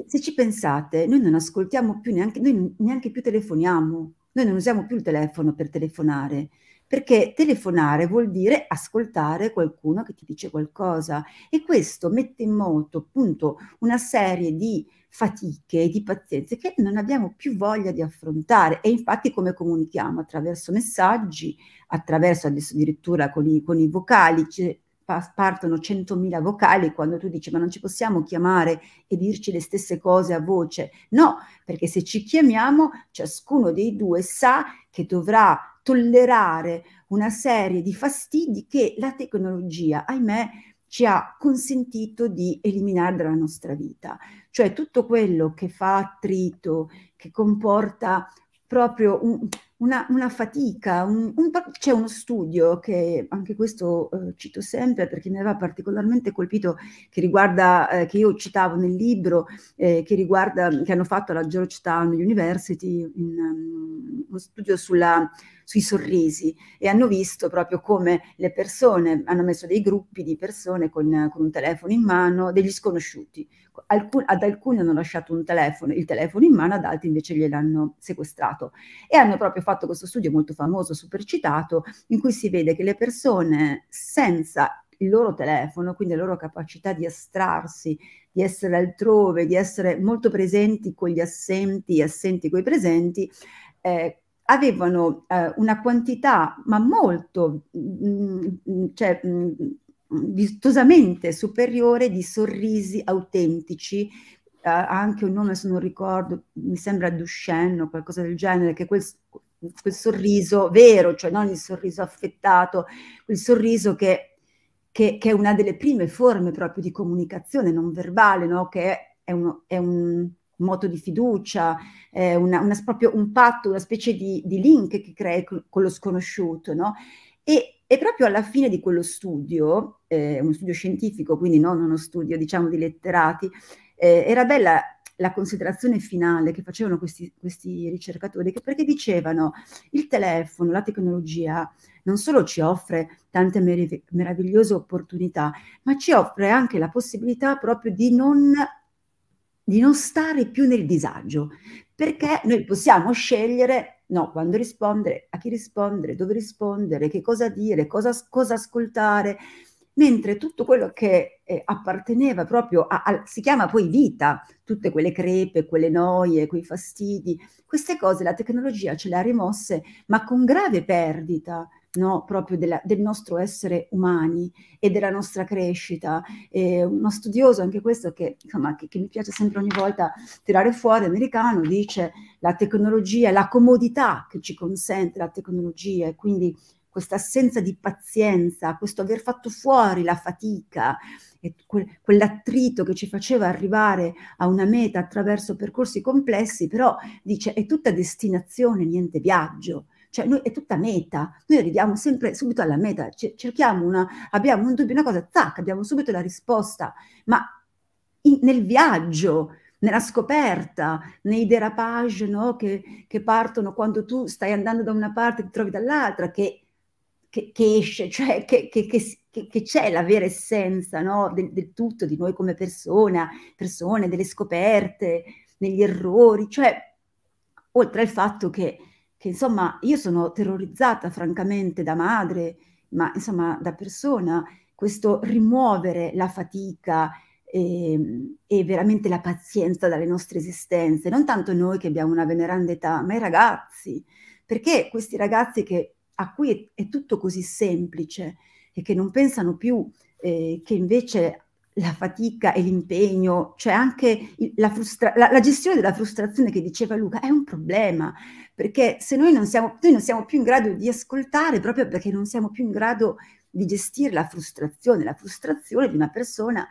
Se ci pensate, noi non ascoltiamo più neanche, noi neanche più telefoniamo, noi non usiamo più il telefono per telefonare, perché telefonare vuol dire ascoltare qualcuno che ti dice qualcosa e questo mette in moto appunto una serie di fatiche, e di pazienze che non abbiamo più voglia di affrontare e infatti come comunichiamo? Attraverso messaggi, attraverso adesso addirittura con i, con i vocali, c- partono 100.000 vocali quando tu dici ma non ci possiamo chiamare e dirci le stesse cose a voce. No, perché se ci chiamiamo ciascuno dei due sa che dovrà tollerare una serie di fastidi che la tecnologia, ahimè, ci ha consentito di eliminare dalla nostra vita. Cioè tutto quello che fa attrito, che comporta proprio un, una, una, fatica, un, un, c'è uno studio che anche questo eh, cito sempre perché mi aveva particolarmente colpito che riguarda, eh, che io citavo nel libro, eh, che riguarda, che hanno fatto alla Georgetown University, in, um, uno studio sulla, sui sorrisi e hanno visto proprio come le persone hanno messo dei gruppi di persone con, con un telefono in mano, degli sconosciuti. Alcun, ad alcuni hanno lasciato un telefono, il telefono in mano, ad altri invece gliel'hanno sequestrato. E hanno proprio fatto questo studio molto famoso, super citato, in cui si vede che le persone senza il loro telefono, quindi la loro capacità di astrarsi, di essere altrove, di essere molto presenti con gli assenti, assenti con i presenti, eh, avevano eh, una quantità, ma molto, mh, mm, mm, cioè, mh, mm, vistosamente superiore di sorrisi autentici, eh, anche un nome se non ricordo, mi sembra Duchenne o qualcosa del genere, che quel, quel sorriso vero, cioè non il sorriso affettato, quel sorriso che, che, che, è una delle prime forme proprio di comunicazione non verbale, no? che è, uno, è un un moto di fiducia, eh, una, una, proprio un patto, una specie di, di link che crei con lo sconosciuto, no? E, e, proprio alla fine di quello studio, eh, uno studio scientifico, quindi non uno studio, diciamo, di letterati, eh, era bella la considerazione finale che facevano questi, questi ricercatori, che perché dicevano il telefono, la tecnologia non solo ci offre tante meravigliose opportunità, ma ci offre anche la possibilità proprio di non di non stare più nel disagio, perché noi possiamo scegliere no, quando rispondere, a chi rispondere, dove rispondere, che cosa dire, cosa, cosa ascoltare, mentre tutto quello che eh, apparteneva proprio a, a, si chiama poi vita, tutte quelle crepe, quelle noie, quei fastidi, queste cose la tecnologia ce le ha rimosse, ma con grave perdita. No, proprio della, del nostro essere umani e della nostra crescita. E uno studioso, anche questo che, insomma, che, che mi piace sempre ogni volta tirare fuori, americano, dice la tecnologia, la comodità che ci consente la tecnologia e quindi questa assenza di pazienza, questo aver fatto fuori la fatica, quel, quell'attrito che ci faceva arrivare a una meta attraverso percorsi complessi, però dice è tutta destinazione, niente viaggio cioè noi è tutta meta, noi arriviamo sempre subito alla meta, cerchiamo una, abbiamo un dubbio, una cosa, tac, abbiamo subito la risposta, ma in, nel viaggio, nella scoperta, nei derapage no, che, che partono quando tu stai andando da una parte e ti trovi dall'altra, che che, che esce, cioè che, c'è la vera essenza no? del, del, tutto, di noi come persona, persone, delle scoperte, degli errori, cioè oltre al fatto che, che insomma io sono terrorizzata francamente da madre, ma insomma da persona, questo rimuovere la fatica, ehm, e, veramente la pazienza dalle nostre esistenze, non tanto noi che abbiamo una veneranda età, ma i ragazzi, perché questi ragazzi che a cui è, è tutto così semplice e che non pensano più eh, che invece la fatica e l'impegno, cioè anche la, frustra- la, la, gestione della frustrazione che diceva Luca, è un problema, perché se noi non, siamo, noi non siamo più in grado di ascoltare, proprio perché non siamo più in grado di gestire la frustrazione, la frustrazione di una persona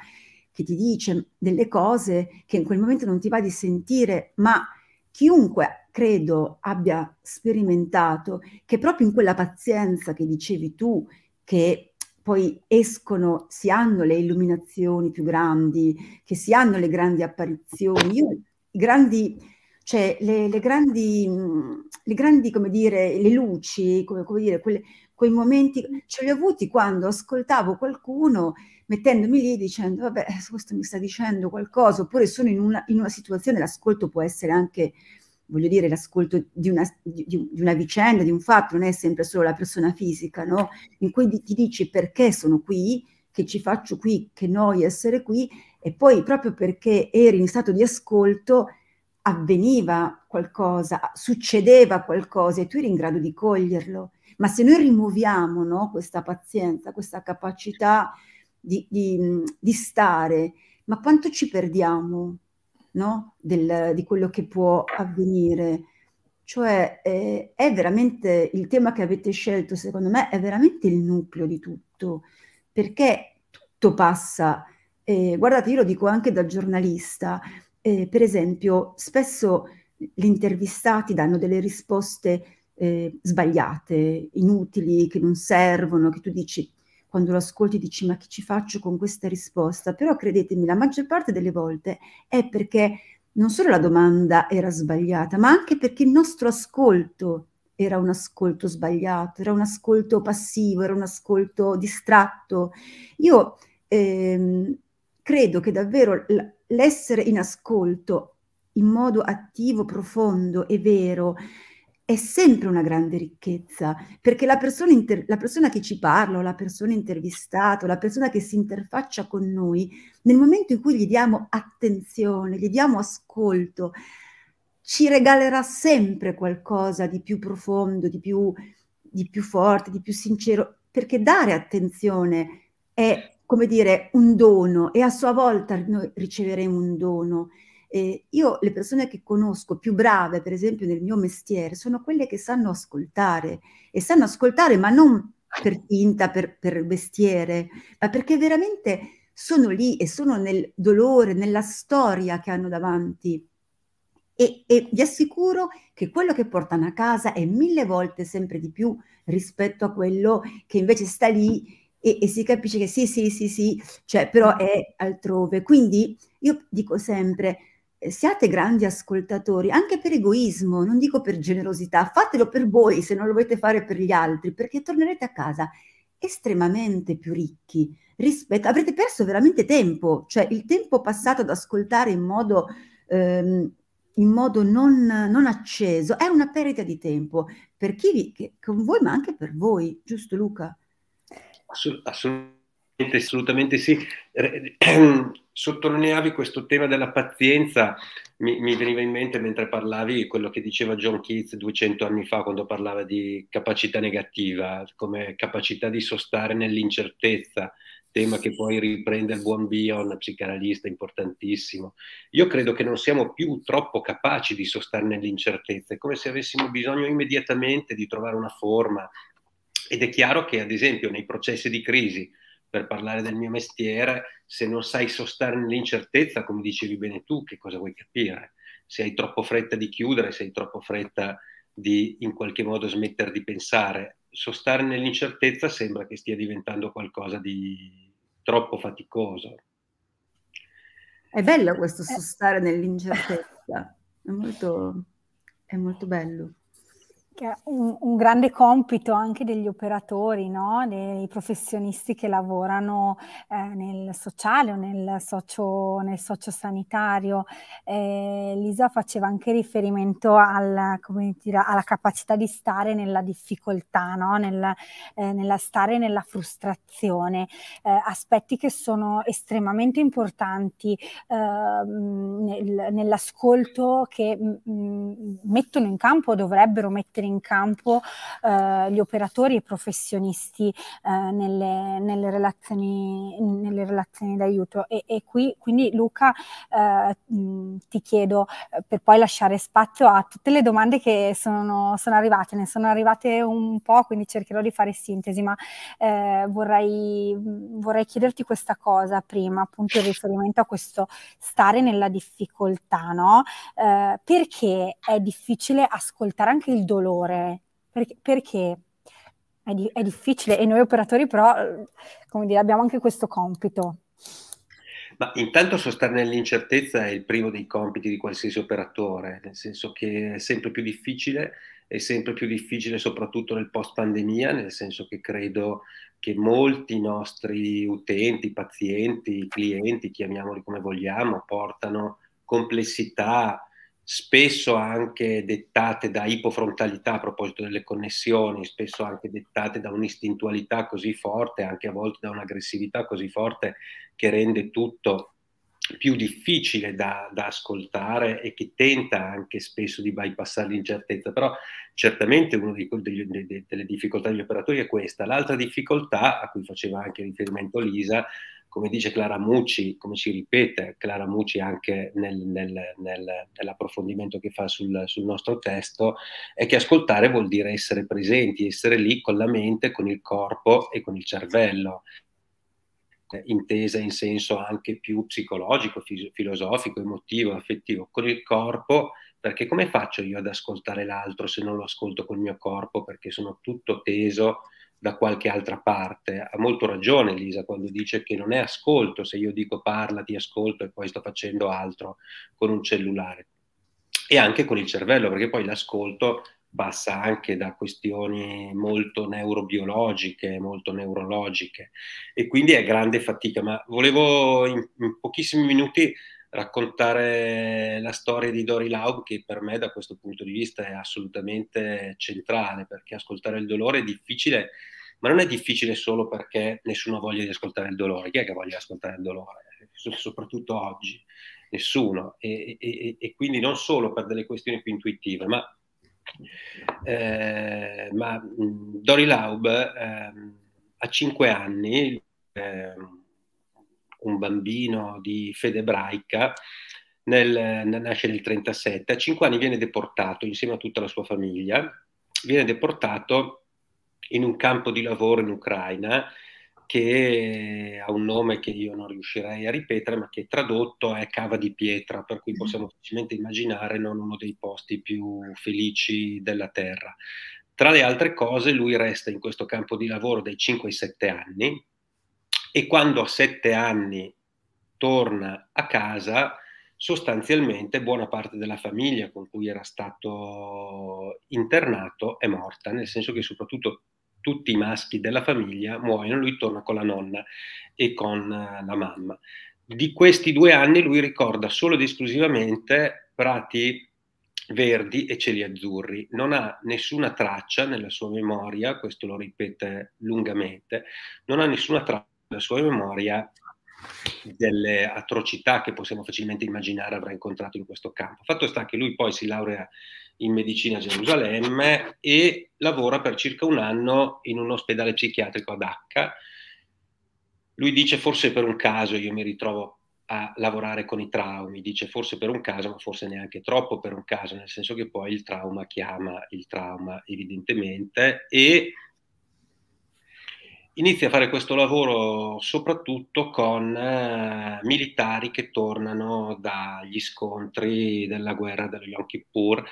che ti dice delle cose che in quel momento non ti va di sentire, ma chiunque credo abbia sperimentato che proprio in quella pazienza che dicevi tu, che poi escono, si hanno le illuminazioni più grandi, che si hanno le grandi apparizioni, Io, grandi, cioè, le, le, grandi, le grandi, come dire, le luci, come, come dire, quelle, quei momenti, ce li ho avuti quando ascoltavo qualcuno mettendomi lì dicendo, vabbè, questo mi sta dicendo qualcosa, oppure sono in una, in una situazione, l'ascolto può essere anche voglio dire, l'ascolto di una, di, di una, vicenda, di un fatto, non è sempre solo la persona fisica, no? in cui ti dici perché sono qui, che ci faccio qui, che noi essere qui, e poi proprio perché eri in stato di ascolto avveniva qualcosa, succedeva qualcosa e tu eri in grado di coglierlo. Ma se noi rimuoviamo no, questa pazienza, questa capacità di, di, di stare, ma quanto ci perdiamo? no? Del, di quello che può avvenire. Cioè eh, è veramente il tema che avete scelto, secondo me, è veramente il nucleo di tutto, perché tutto passa. Eh, guardate, io lo dico anche da giornalista, eh, per esempio, spesso gli intervistati danno delle risposte eh, sbagliate, inutili, che non servono, che tu dici quando lo ascolti dici ma che ci faccio con questa risposta? Però credetemi, la maggior parte delle volte è perché non solo la domanda era sbagliata, ma anche perché il nostro ascolto era un ascolto sbagliato, era un ascolto passivo, era un ascolto distratto. Io ehm, credo che davvero l'essere in ascolto in modo attivo, profondo e vero è sempre una grande ricchezza, perché la persona, inter- la persona che ci parla, la persona intervistata, la persona che si interfaccia con noi, nel momento in cui gli diamo attenzione, gli diamo ascolto, ci regalerà sempre qualcosa di più profondo, di più, di più forte, di più sincero, perché dare attenzione è, come dire, un dono e a sua volta noi riceveremo un dono. Eh, io le persone che conosco più brave, per esempio nel mio mestiere, sono quelle che sanno ascoltare e sanno ascoltare ma non per tinta, per, per mestiere, ma perché veramente sono lì e sono nel dolore, nella storia che hanno davanti. E, e, vi assicuro che quello che portano a casa è mille volte sempre di più rispetto a quello che invece sta lì e, e si capisce che sì, sì, sì, sì, cioè però è altrove. Quindi io dico sempre, eh, siate grandi ascoltatori, anche per egoismo, non dico per generosità, fatelo per voi se non lo volete fare per gli altri, perché tornerete a casa estremamente più ricchi rispetto avrete perso veramente tempo, cioè il tempo passato ad ascoltare in modo ehm, in modo non, non, acceso, è una perdita di tempo per chi vi, che, con voi ma anche per voi, giusto Luca? Assolutamente Assolutamente sì. Sottolineavi questo tema della pazienza, mi, mi, veniva in mente mentre parlavi quello che diceva John Keats 200 anni fa quando parlava di capacità negativa, come capacità di sostare nell'incertezza, tema che poi riprende il buon Bion, psicanalista importantissimo. Io credo che non siamo più troppo capaci di sostare nell'incertezza, è come se avessimo bisogno immediatamente di trovare una forma. Ed è chiaro che, ad esempio, nei processi di crisi, per parlare del mio mestiere, se non sai sostare nell'incertezza, come dicevi bene tu, che cosa vuoi capire? Se hai troppo fretta di chiudere, se hai troppo fretta di in qualche modo smettere di pensare, sostare nell'incertezza sembra che stia diventando qualcosa di troppo faticoso. È bello questo eh. sostare nell'incertezza, è molto, è molto bello un, un, grande compito anche degli operatori, no? dei professionisti che lavorano eh, nel sociale o nel, socio, nel sociosanitario. Eh, Lisa faceva anche riferimento al, dire, alla capacità di stare nella difficoltà, no? Nel, eh, nella stare nella frustrazione, eh, aspetti che sono estremamente importanti ehm, nel, nell'ascolto che mh, mm, mm, mettono in campo, dovrebbero mettere mettere in campo eh, gli operatori e i professionisti eh, nelle, nelle, relazioni, nelle relazioni d'aiuto. E, e qui, quindi Luca, eh, ti chiedo eh, per poi lasciare spazio a tutte le domande che sono, sono arrivate, ne sono arrivate un po', quindi cercherò di fare sintesi, ma eh, vorrei, vorrei chiederti questa cosa prima, appunto in riferimento a questo stare nella difficoltà, no? Eh, perché è difficile ascoltare anche il dolore? valore. Perché? perché è, di, è, difficile e noi operatori però, come dire, abbiamo anche questo compito. Ma intanto sostare nell'incertezza è il primo dei compiti di qualsiasi operatore, nel senso che è sempre più difficile, è sempre più difficile soprattutto nel post pandemia, nel senso che credo che molti nostri utenti, pazienti, clienti, chiamiamoli come vogliamo, portano complessità, spesso anche dettate da ipofrontalità a proposito delle connessioni, spesso anche dettate da un'istintualità così forte, anche a volte da un'aggressività così forte che rende tutto più difficile da, da ascoltare e che tenta anche spesso di bypassare l'incertezza, però certamente una delle difficoltà degli operatori è questa. L'altra difficoltà a cui faceva anche riferimento Lisa come dice Clara Mucci, come si ripete Clara Mucci anche nel, nel, nel, nell'approfondimento che fa sul, sul, nostro testo, è che ascoltare vuol dire essere presenti, essere lì con la mente, con il corpo e con il cervello, cioè, intesa in senso anche più psicologico, fisi- filosofico, emotivo, affettivo, con il corpo, perché come faccio io ad ascoltare l'altro se non lo ascolto col mio corpo, perché sono tutto teso da qualche altra parte. Ha molto ragione Elisa quando dice che non è ascolto se io dico parla, ti ascolto e poi sto facendo altro con un cellulare. E anche con il cervello, perché poi l'ascolto passa anche da questioni molto neurobiologiche, molto neurologiche e quindi è grande fatica, ma volevo in, in pochissimi minuti raccontare la storia di Dori Laub che per me da questo punto di vista è assolutamente centrale perché ascoltare il dolore è difficile, ma non è difficile solo perché nessuno ha voglia di ascoltare il dolore. Chi è che voglia ascoltare il dolore? Soprattutto oggi, nessuno. E, e, e quindi non solo per delle questioni più intuitive, ma, eh, ma Dori Laub eh, a cinque anni... Eh, un bambino di fede ebraica, nel, nasce nel 1937, a 5 anni viene deportato insieme a tutta la sua famiglia, viene deportato in un campo di lavoro in Ucraina che ha un nome che io non riuscirei a ripetere, ma che tradotto è cava di pietra, per cui mm. possiamo facilmente immaginare non uno dei posti più felici della terra. Tra le altre cose, lui resta in questo campo di lavoro dai 5 ai 7 anni, e quando a sette anni torna a casa, sostanzialmente buona parte della famiglia con cui era stato internato è morta, nel senso che soprattutto tutti i maschi della famiglia muoiono, lui torna con la nonna e con eh, la mamma. Di questi due anni lui ricorda solo ed esclusivamente prati verdi e cieli azzurri, non ha nessuna traccia nella sua memoria, questo lo ripete lungamente, non ha nessuna traccia nella sua memoria delle atrocità che possiamo facilmente immaginare avrà incontrato in questo campo. Fatto sta che lui poi si laurea in medicina a Gerusalemme e lavora per circa un anno in un ospedale psichiatrico ad Dacca. Lui dice forse per un caso io mi ritrovo a lavorare con i traumi, dice forse per un caso, ma forse neanche troppo per un caso, nel senso che poi il trauma chiama il trauma evidentemente e inizia a fare questo lavoro soprattutto con eh, militari che tornano dagli scontri della guerra dello Yom Kippur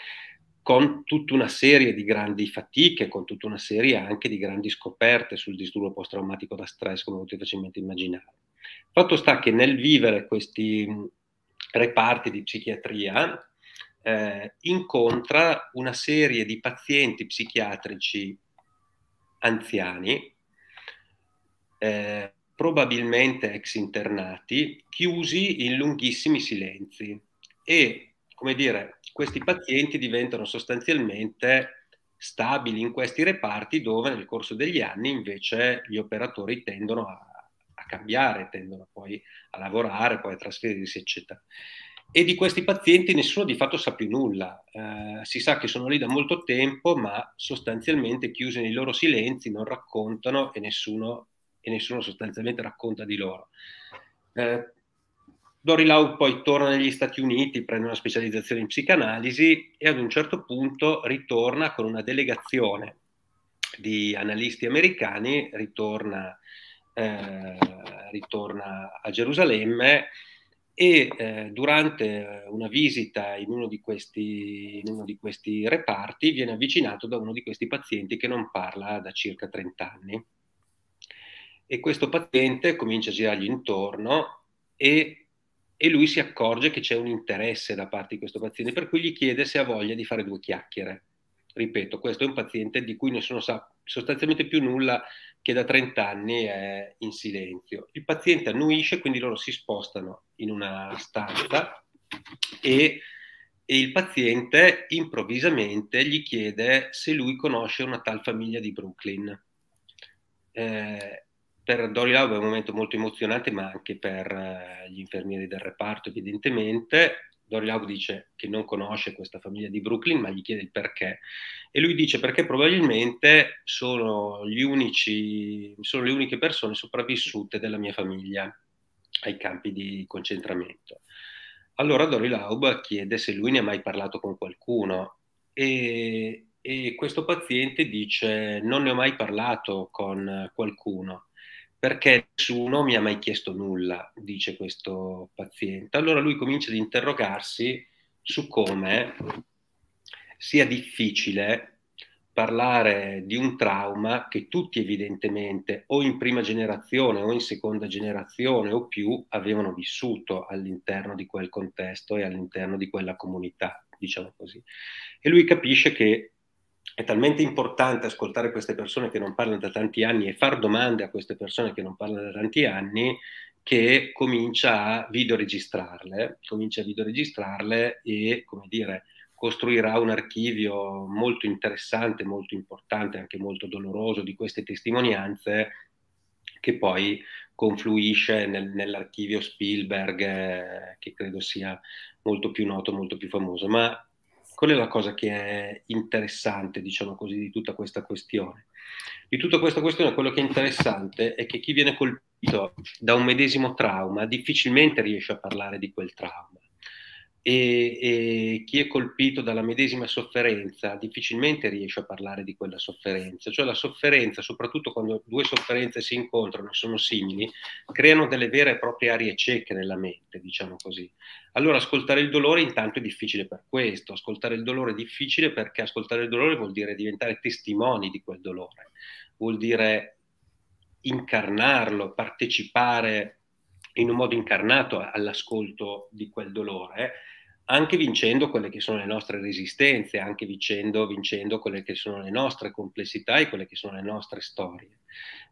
con tutta una serie di grandi fatiche, con tutta una serie anche di grandi scoperte sul disturbo post-traumatico da stress, come potete facilmente immaginare. Fatto sta che nel vivere questi mm, reparti di psichiatria eh, incontra una serie di pazienti psichiatrici anziani eh, probabilmente ex internati, chiusi in lunghissimi silenzi e, come dire, questi pazienti diventano sostanzialmente stabili in questi reparti dove nel corso degli anni invece gli operatori tendono a, a cambiare, tendono poi a lavorare, poi a trasferirsi, eccetera. E di questi pazienti nessuno di fatto sa più nulla, eh, si sa che sono lì da molto tempo, ma sostanzialmente chiusi nei loro silenzi, non raccontano e nessuno e nessuno sostanzialmente racconta di loro. Eh, Dori Lau poi torna negli Stati Uniti, prende una specializzazione in psicanalisi e ad un certo punto ritorna con una delegazione di analisti americani, ritorna, eh, ritorna a Gerusalemme e eh, durante una visita in uno, questi, in uno, di questi, reparti viene avvicinato da uno di questi pazienti che non parla da circa 30 anni e questo paziente comincia a girargli intorno e, e lui si accorge che c'è un interesse da parte di questo paziente, per cui gli chiede se ha voglia di fare due chiacchiere. Ripeto, questo è un paziente di cui nessuno sa sostanzialmente più nulla che da 30 anni è in silenzio. Il paziente annuisce, quindi loro si spostano in una stanza e, e, il paziente improvvisamente gli chiede se lui conosce una tal famiglia di Brooklyn. Eh, per Dori Lau è un momento molto emozionante, ma anche per eh, gli infermieri del reparto, evidentemente. Dori Lau dice che non conosce questa famiglia di Brooklyn, ma gli chiede il perché. E lui dice perché probabilmente sono, unici, sono le uniche persone sopravvissute della mia famiglia ai campi di concentramento. Allora Dori Laub chiede se lui ne ha mai parlato con qualcuno e, e questo paziente dice non ne ho mai parlato con qualcuno perché nessuno mi ha mai chiesto nulla, dice questo paziente. Allora lui comincia ad interrogarsi su come sia difficile parlare di un trauma che tutti evidentemente o in prima generazione o in seconda generazione o più avevano vissuto all'interno di quel contesto e all'interno di quella comunità, diciamo così. E lui capisce che è talmente importante ascoltare queste persone che non parlano da tanti anni e far domande a queste persone che non parlano da tanti anni che comincia a videoregistrarle, comincia a videoregistrarle e, come dire, costruirà un archivio molto interessante, molto importante, anche molto doloroso di queste testimonianze che poi confluisce nel, nell'archivio Spielberg, eh, che credo sia molto più noto, molto più famoso. Ma quella è la cosa che è interessante, diciamo così, di tutta questa questione. Di tutta questa questione quello che è interessante è che chi viene colpito da un medesimo trauma difficilmente riesce a parlare di quel trauma e, e, chi è colpito dalla medesima sofferenza difficilmente riesce a parlare di quella sofferenza, cioè la sofferenza, soprattutto quando due sofferenze si incontrano e sono simili, creano delle vere e proprie aree cieche nella mente, diciamo così. Allora ascoltare il dolore intanto è difficile per questo, ascoltare il dolore è difficile perché ascoltare il dolore vuol dire diventare testimoni di quel dolore, vuol dire incarnarlo, partecipare in un modo incarnato all'ascolto di quel dolore anche vincendo quelle che sono le nostre resistenze, anche vincendo, vincendo quelle che sono le nostre complessità e quelle che sono le nostre storie.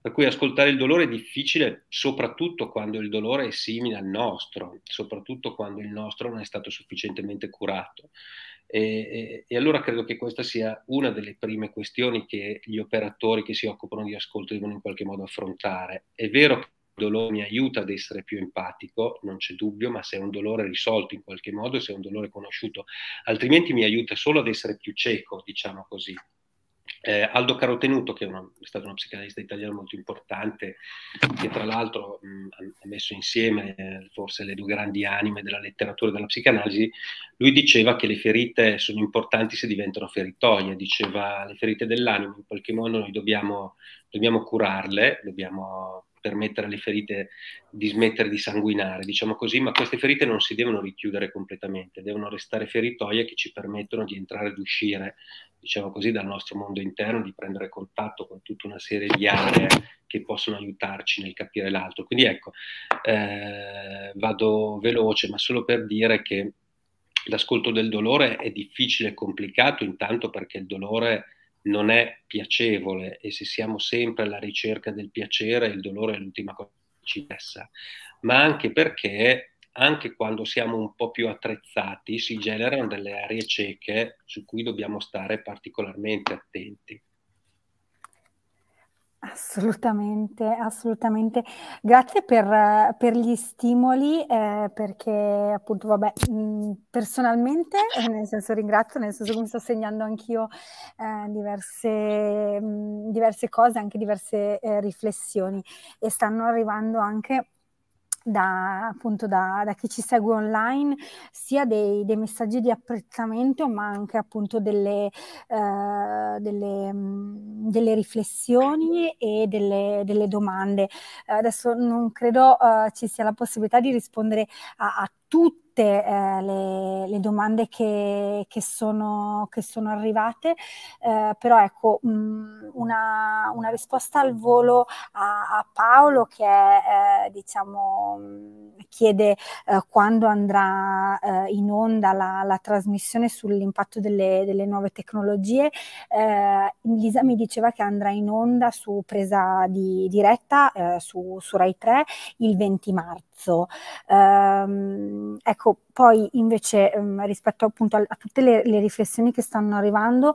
Per cui ascoltare il dolore è difficile, soprattutto quando il dolore è simile al nostro, soprattutto quando il nostro non è stato sufficientemente curato. E, e, e, allora credo che questa sia una delle prime questioni che gli operatori che si occupano di ascolto devono in qualche modo affrontare. È vero dolore mi aiuta ad essere più empatico, non c'è dubbio, ma se è un dolore risolto in qualche modo, se è un dolore conosciuto, altrimenti mi aiuta solo ad essere più cieco, diciamo così. Eh, Aldo Carotenuto, che è, una, è, stato uno psicanalista italiano molto importante, che tra l'altro mh, mm, ha messo insieme eh, forse le due grandi anime della letteratura e della psicanalisi, lui diceva che le ferite sono importanti se diventano feritoie, diceva le ferite dell'anima in qualche modo noi dobbiamo, dobbiamo curarle, dobbiamo permettere alle ferite di smettere di sanguinare, diciamo così, ma queste ferite non si devono richiudere completamente, devono restare feritoie che ci permettono di entrare ed uscire, diciamo così, dal nostro mondo interno, di prendere contatto con tutta una serie di aree che possono aiutarci nel capire l'altro. Quindi ecco, eh, vado veloce, ma solo per dire che l'ascolto del dolore è difficile e complicato, intanto perché il dolore non è piacevole e se siamo sempre alla ricerca del piacere, il dolore è l'ultima cosa che ci interessa, ma anche perché anche quando siamo un po' più attrezzati si generano delle aree cieche su cui dobbiamo stare particolarmente attenti. Assolutamente, assolutamente. Grazie per, per gli stimoli, eh, perché appunto, vabbè, mh, mm, personalmente, nel senso ringrazio, nel senso che mi sto segnando anch'io eh, diverse, mh, mm, diverse cose, anche diverse eh, riflessioni e stanno arrivando anche da, appunto da, da, chi ci segue online, sia dei, dei messaggi di apprezzamento, ma anche appunto delle, eh, delle, delle riflessioni e delle, delle domande. adesso non credo eh, ci sia la possibilità di rispondere a, a tutti tutte eh, le, le, domande che, che, sono, che sono, arrivate, eh, però ecco mh, mm, una, una, risposta al volo a, a Paolo che è, eh, diciamo, mm, chiede eh, quando andrà eh, in onda la, la trasmissione sull'impatto delle, delle, nuove tecnologie. Eh, Lisa mi diceva che andrà in onda su presa di diretta su, su Rai 3 il 20 marzo prezzo. Ehm, ecco, poi invece ehm, rispetto appunto a, a tutte le, le, riflessioni che stanno arrivando,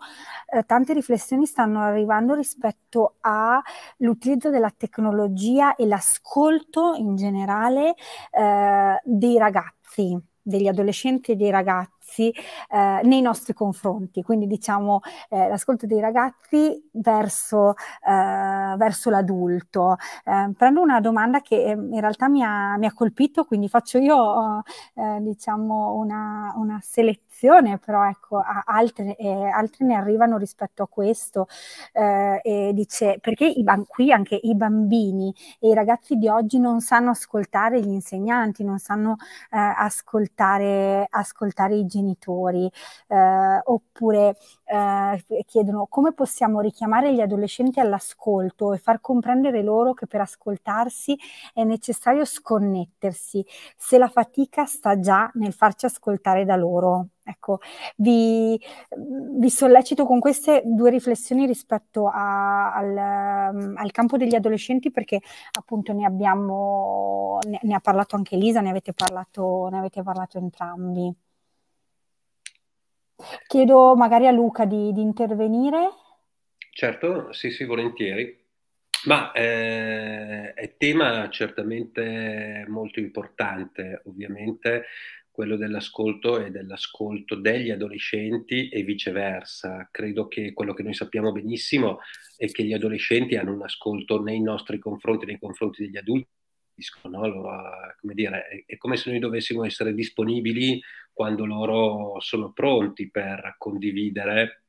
eh, tante riflessioni stanno arrivando rispetto all'utilizzo della tecnologia e l'ascolto in generale eh, dei ragazzi degli adolescenti e dei ragazzi ragazzi eh, nei nostri confronti, quindi diciamo eh, l'ascolto dei ragazzi verso, eh, verso l'adulto. Eh, prendo una domanda che eh, in realtà mi ha, mi ha colpito, quindi faccio io eh, diciamo una, una selezione situazione, però ecco, altre, eh, altre, ne arrivano rispetto a questo. Eh, e dice, perché i, qui anche i bambini e i ragazzi di oggi non sanno ascoltare gli insegnanti, non sanno eh, ascoltare, ascoltare, i genitori, eh, oppure eh, chiedono come possiamo richiamare gli adolescenti all'ascolto e far comprendere loro che per ascoltarsi è necessario sconnettersi se la fatica sta già nel farci ascoltare da loro. Ecco, vi, vi, sollecito con queste due riflessioni rispetto a, al, mm, al, campo degli adolescenti perché appunto ne abbiamo, ne, ne ha parlato anche Elisa, ne avete parlato, ne avete parlato entrambi. Chiedo magari a Luca di, di intervenire. Certo, sì, sì, volentieri. Ma eh, è tema certamente molto importante, ovviamente quello dell'ascolto e dell'ascolto degli adolescenti e viceversa. Credo che quello che noi sappiamo benissimo è che gli adolescenti hanno un ascolto nei nostri confronti, nei confronti degli adulti. No? Loro, come dire, è, come se noi dovessimo essere disponibili quando loro sono pronti per condividere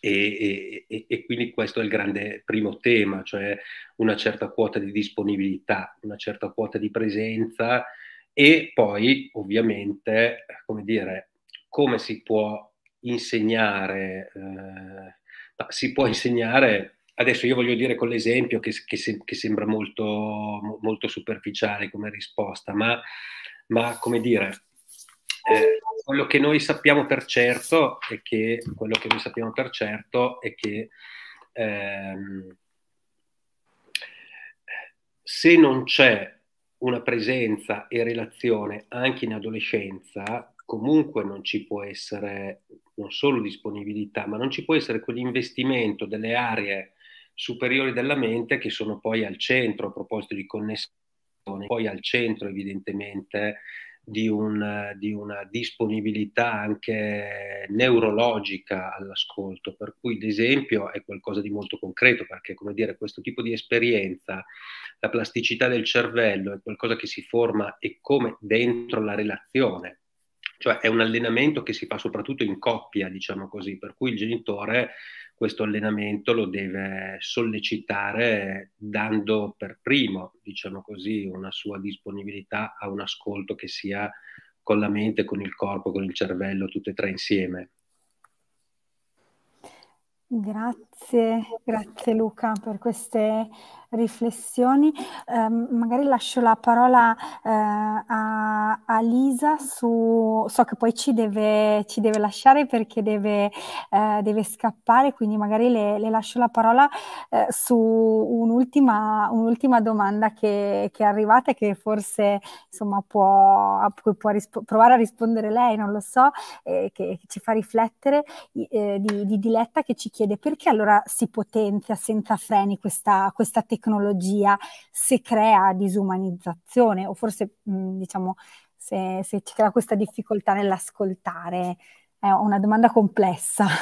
e, e, e, quindi questo è il grande primo tema, cioè una certa quota di disponibilità, una certa quota di presenza e poi, ovviamente, come dire, come si può insegnare, eh, si può insegnare Adesso io voglio dire con l'esempio che, che, se, che sembra molto, molto, superficiale come risposta, ma, ma come dire, eh, quello che noi sappiamo per certo è che, quello che noi sappiamo per certo è che ehm, se non c'è una presenza e relazione anche in adolescenza, comunque non ci può essere non solo disponibilità, ma non ci può essere quell'investimento delle aree superiori della mente che sono poi al centro a proposito di connessione, poi al centro evidentemente di, un, di una disponibilità anche neurologica all'ascolto, per cui l'esempio è qualcosa di molto concreto, perché come dire, questo tipo di esperienza, la plasticità del cervello è qualcosa che si forma e come dentro la relazione, cioè è un allenamento che si fa soprattutto in coppia, diciamo così, per cui il genitore questo allenamento lo deve sollecitare dando per primo, diciamo così, una sua disponibilità a un ascolto che sia con la mente, con il corpo, con il cervello, tutte e tre insieme. Grazie. Grazie, grazie Luca per queste riflessioni. Eh, magari lascio la parola eh, a, a, Lisa su, so che poi ci deve, ci deve lasciare perché deve, eh, deve, scappare, quindi magari le, le lascio la parola eh, su un'ultima, un'ultima domanda che, che, è arrivata e che forse insomma, può, può provare a rispondere lei, non lo so, che, che, ci fa riflettere eh, di, di Diletta che ci chiede perché allora ancora si potenzia senza freni questa, questa tecnologia, se crea disumanizzazione o forse mh, mm, diciamo se, se ci crea questa difficoltà nell'ascoltare. È una domanda complessa.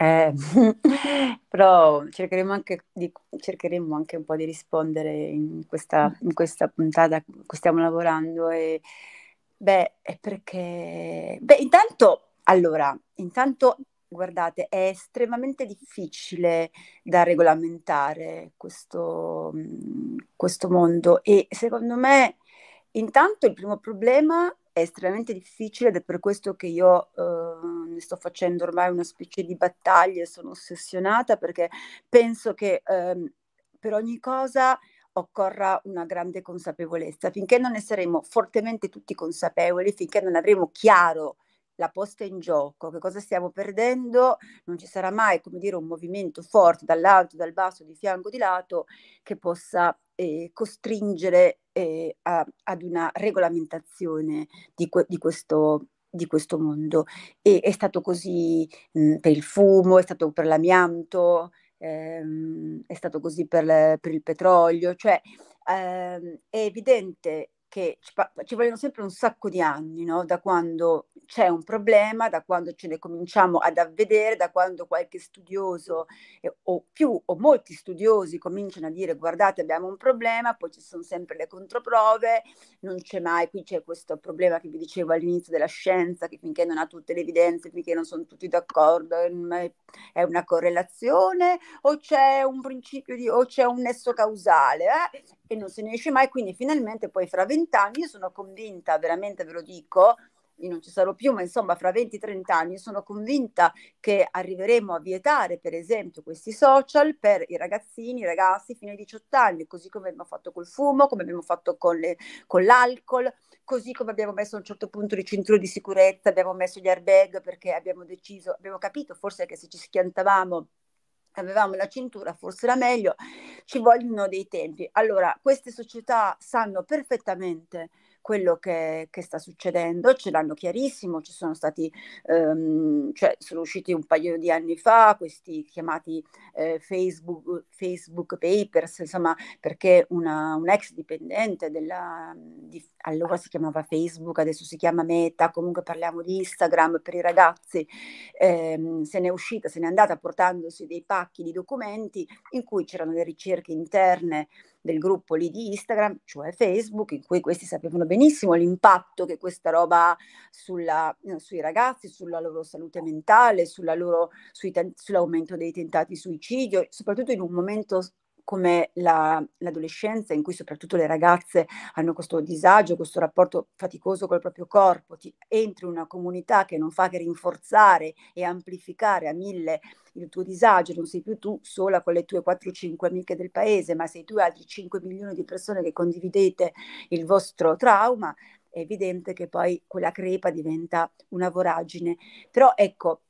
Eh, però cercheremo anche, di, cercheremo anche, un po' di rispondere in questa, in questa puntata che stiamo lavorando. E, beh, è perché... Beh, intanto, allora, intanto guardate, è estremamente difficile da regolamentare questo, mm, questo mondo e secondo me intanto il primo problema è estremamente difficile ed è per questo che io eh, ne sto facendo ormai una specie di battaglia, e sono ossessionata perché penso che eh, per ogni cosa occorra una grande consapevolezza. Finché non ne saremo fortemente tutti consapevoli, finché non avremo chiaro la posta in gioco, che cosa stiamo perdendo, non ci sarà mai come dire, un movimento forte dall'alto, dal basso, di fianco, di lato, che possa eh, costringere eh, a, ad una regolamentazione di, que- di questo di questo mondo. E è stato così mh, mm, per il fumo, è stato per l'amianto, ehm, è stato così per, per il petrolio, cioè ehm, è evidente che ci, ci, vogliono sempre un sacco di anni, no? da quando c'è un problema, da quando ce ne cominciamo ad avvedere, da quando qualche studioso eh, o più o molti studiosi cominciano a dire guardate abbiamo un problema, poi ci sono sempre le controprove, non c'è mai, qui c'è questo problema che vi dicevo all'inizio della scienza, che finché non ha tutte le evidenze, finché non sono tutti d'accordo, è una correlazione o c'è un principio di, o c'è un nesso causale. Eh? e non se ne esce mai, quindi finalmente poi fra vent'anni, sono convinta, veramente ve lo dico, io non ci sarò più, ma insomma fra 20-30 anni sono convinta che arriveremo a vietare per esempio questi social per i ragazzini, i ragazzi fino ai 18 anni, così come abbiamo fatto col fumo, come abbiamo fatto con, le, con l'alcol, così come abbiamo messo a un certo punto le cinture di sicurezza, abbiamo messo gli airbag perché abbiamo deciso, abbiamo capito forse che se ci schiantavamo avevamo la cintura, forse era meglio, ci vogliono dei tempi. Allora, queste società sanno perfettamente quello che, che, sta succedendo, ce l'hanno chiarissimo, ci sono stati, ehm, cioè sono usciti un paio di anni fa questi chiamati eh, Facebook, Facebook, Papers, insomma, perché una, un ex dipendente della, di, allora si chiamava Facebook, adesso si chiama Meta, comunque parliamo di Instagram per i ragazzi, ehm, se n'è uscita, se n'è andata portandosi dei pacchi di documenti in cui c'erano le ricerche interne del gruppo lì di Instagram, cioè Facebook, in cui questi sapevano benissimo l'impatto che questa roba sulla, eh, sui ragazzi, sulla loro salute mentale, sulla loro, sui, sull'aumento dei tentati suicidio, soprattutto in un momento come la, l'adolescenza, in cui soprattutto le ragazze hanno questo disagio, questo rapporto faticoso col proprio corpo, ti, entri in una comunità che non fa che rinforzare e amplificare a mille il tuo disagio, non sei più tu sola con le tue 4-5 amiche del paese, ma sei tu e altri 5 milioni di persone che condividete il vostro trauma, è evidente che poi quella crepa diventa una voragine. Però ecco,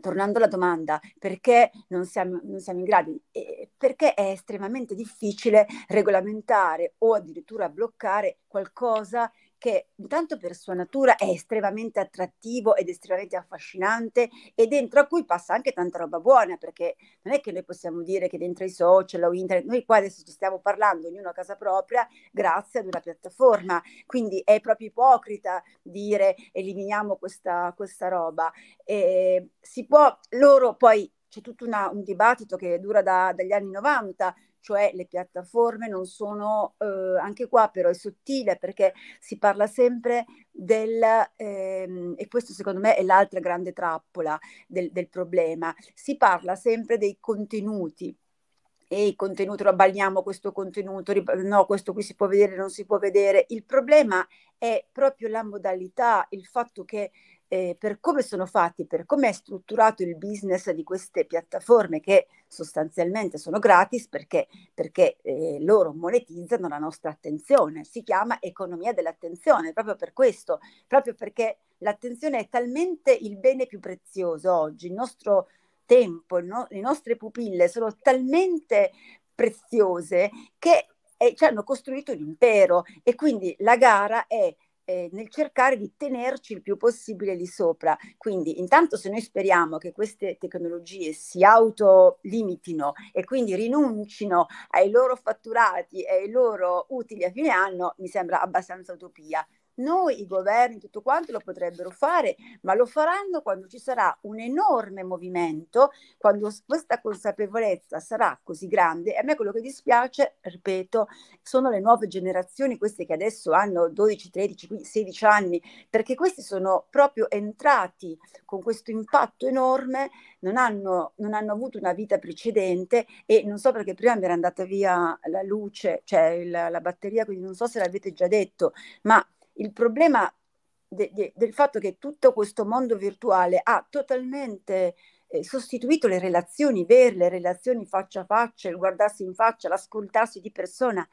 tornando alla domanda, perché non siamo, non siamo in grado? Eh, perché è estremamente difficile regolamentare o addirittura bloccare qualcosa che intanto per sua natura è estremamente attrattivo ed estremamente affascinante e dentro a cui passa anche tanta roba buona perché non è che noi possiamo dire che dentro i social o internet, noi qua adesso ci stiamo parlando ognuno a casa propria grazie ad una piattaforma, quindi è proprio ipocrita dire eliminiamo questa, questa roba. E si può, loro poi c'è tutto una, un dibattito che dura da, dagli anni 90 cioè le piattaforme non sono, eh, anche qua però è sottile perché si parla sempre del, ehm, e questo secondo me è l'altra grande trappola del, del problema, si parla sempre dei contenuti e il contenuto, lo abbalniamo questo contenuto, no, questo qui si può vedere, non si può vedere. Il problema è proprio la modalità, il fatto che eh, per come sono fatti, per come è strutturato il business di queste piattaforme che sostanzialmente sono gratis perché, perché eh, loro monetizzano la nostra attenzione. Si chiama economia dell'attenzione proprio per questo, proprio perché l'attenzione è talmente il bene più prezioso oggi, il nostro tempo, no? le nostre pupille sono talmente preziose che eh, ci hanno costruito un impero e quindi la gara è eh, nel cercare di tenerci il più possibile lì sopra. Quindi intanto se noi speriamo che queste tecnologie si autolimitino e quindi rinuncino ai loro fatturati e ai loro utili a fine anno, mi sembra abbastanza utopia. Noi, i governi, tutto quanto lo potrebbero fare, ma lo faranno quando ci sarà un enorme movimento, quando questa consapevolezza sarà così grande. E a me quello che dispiace, ripeto, sono le nuove generazioni, queste che adesso hanno 12, 13, 16 anni, perché questi sono proprio entrati con questo impatto enorme, non hanno, non hanno avuto una vita precedente e non so perché prima mi era andata via la luce, cioè la, la batteria, quindi non so se l'avete già detto, ma il problema de, de, del fatto che tutto questo mondo virtuale ha totalmente eh, sostituito le relazioni vere, le relazioni faccia a faccia, il guardarsi in faccia, l'ascoltarsi di persona,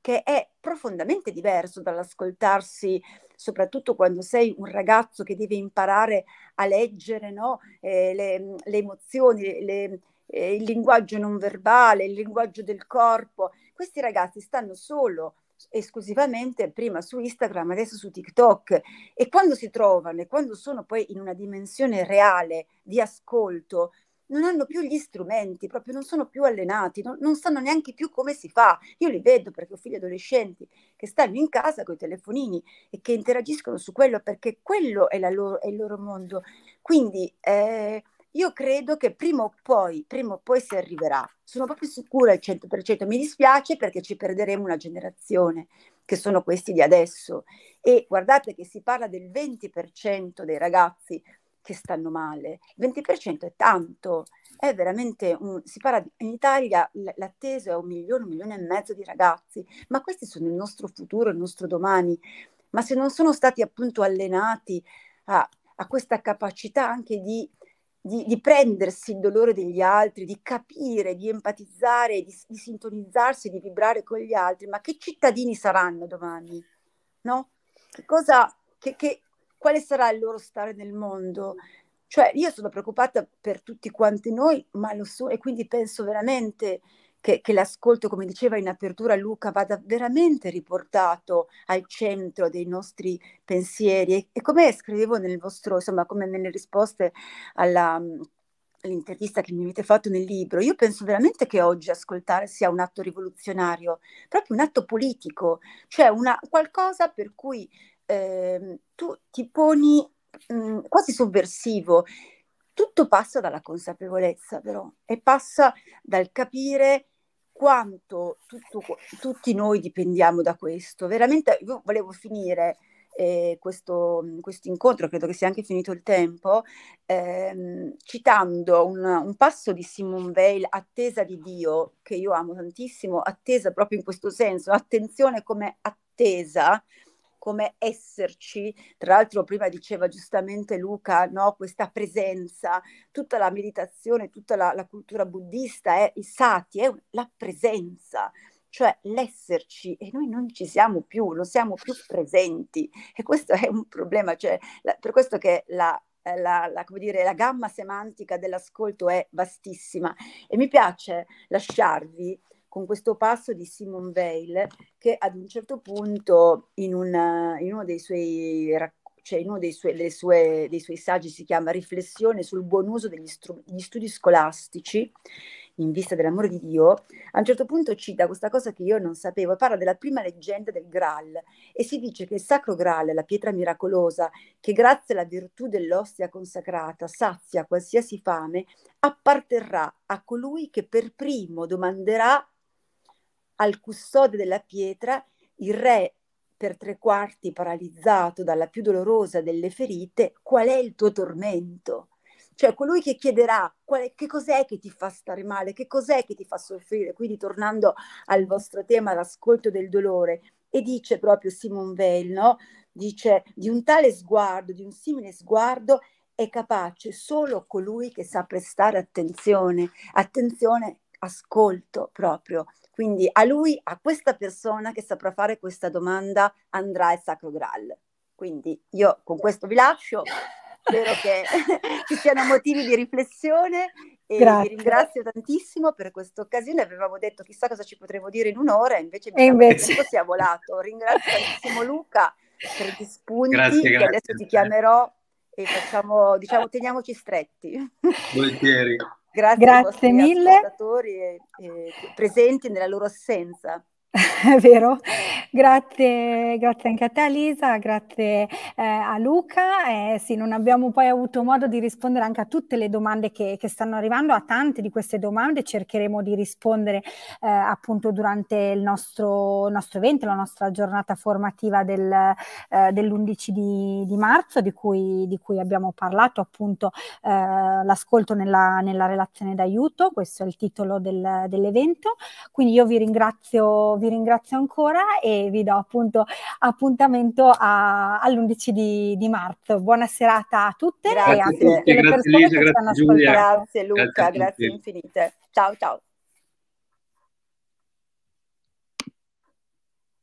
che è profondamente diverso dall'ascoltarsi, soprattutto quando sei un ragazzo che deve imparare a leggere no? eh, le, le, emozioni, le, eh, il linguaggio non verbale, il linguaggio del corpo. Questi ragazzi stanno solo esclusivamente prima su Instagram, adesso su TikTok e quando si trovano e quando sono poi in una dimensione reale di ascolto, non hanno più gli strumenti, proprio non sono più allenati, non, non sanno neanche più come si fa. Io li vedo perché ho figli adolescenti che stanno in casa con i telefonini e che interagiscono su quello perché quello è, loro, è il loro mondo. Quindi eh, io credo che prima o poi, prima o poi si arriverà. Sono proprio sicura al 100%, mi dispiace perché ci perderemo una generazione, che sono questi di adesso. E guardate che si parla del 20% dei ragazzi che stanno male. Il 20% è tanto, è veramente un, si parla di, in Italia l'attesa è un milione, un milione e mezzo di ragazzi, ma questi sono il nostro futuro, il nostro domani. Ma se non sono stati appunto allenati a, a questa capacità anche di di, di, prendersi il dolore degli altri, di capire, di empatizzare, di, di, sintonizzarsi, di vibrare con gli altri, ma che cittadini saranno domani? No? Che cosa, che, che, quale sarà il loro stare nel mondo? Cioè, io sono preoccupata per tutti quanti noi, ma lo so, e quindi penso veramente che, che l'ascolto, come diceva in apertura Luca, vada veramente riportato al centro dei nostri pensieri e, e come scrivevo nel vostro, insomma, come nelle risposte alla l'intervista che mi avete fatto nel libro, io penso veramente che oggi ascoltare sia un atto rivoluzionario, proprio un atto politico, cioè una, qualcosa per cui eh, tu ti poni mh, quasi sovversivo. Tutto passa dalla consapevolezza, però, e passa dal capire quanto tutto, tutti noi dipendiamo da questo. Veramente io volevo finire eh, questo, incontro, credo che sia anche finito il tempo, ehm, citando un, un, passo di Simone Veil, Attesa di Dio, che io amo tantissimo, attesa proprio in questo senso, attenzione come attesa come esserci, tra l'altro prima diceva giustamente Luca, no? questa presenza, tutta la meditazione, tutta la, la cultura buddista, è, i sati, è la presenza, cioè l'esserci e noi non ci siamo più, non siamo più presenti e questo è un problema, cioè, la, per questo che la la, la, dire, la, gamma semantica dell'ascolto è vastissima e mi piace lasciarvi con questo passo di Simone Veil che ad un certo punto in, una, in uno dei suoi racconti cioè in uno dei, sue, sue, dei, suoi saggi si chiama Riflessione sul buon uso degli, stru- studi scolastici in vista dell'amore di Dio, a un certo punto cita questa cosa che io non sapevo, parla della prima leggenda del Graal e si dice che il sacro Graal, la pietra miracolosa, che grazie alla virtù dell'ostia consacrata sazia qualsiasi fame, apparterrà a colui che per primo domanderà al custode della pietra, il re per tre quarti paralizzato dalla più dolorosa delle ferite, qual è il tuo tormento? Cioè colui che chiederà qual- che cos'è che ti fa stare male, che cos'è che ti fa soffrire, quindi tornando al vostro tema, l'ascolto del dolore, e dice proprio Simon Veil, no? dice di un tale sguardo, di un simile sguardo, è capace solo colui che sa prestare attenzione, attenzione, ascolto proprio, quindi a lui, a questa persona che saprà fare questa domanda, andrà il Sacro Graal. Quindi io con questo vi lascio, spero che ci siano motivi di riflessione e Grazie. vi ringrazio tantissimo per questa occasione. Avevamo detto chissà cosa ci potremmo dire in un'ora, invece mi invece... tempo si è volato. Ringrazio tantissimo Luca per gli spunti grazie, grazie. adesso ti chiamerò e facciamo, diciamo, teniamoci stretti. Volentieri. Grazie, Grazie ai mille. ascoltatori e, e presenti nella loro assenza. è vero? Grazie, grazie anche a te Lisa, grazie eh, a Luca. Eh, sì, non abbiamo poi avuto modo di rispondere anche a tutte le domande che, che stanno arrivando, a tante di queste domande cercheremo di rispondere eh, appunto durante il nostro, nostro, evento, la nostra giornata formativa del, eh, dell'11 di, di, marzo di cui, di cui, abbiamo parlato appunto eh, l'ascolto nella, nella, relazione d'aiuto, questo è il titolo del, dell'evento. Quindi io vi ringrazio. Vi vi ringrazio ancora e vi do appunto appuntamento a, all'11 di, di, marzo. Buona serata a tutte grazie e a tutte le persone Lisa, che stanno ascoltando. Grazie Luca, grazie, grazie infinite. Ciao ciao.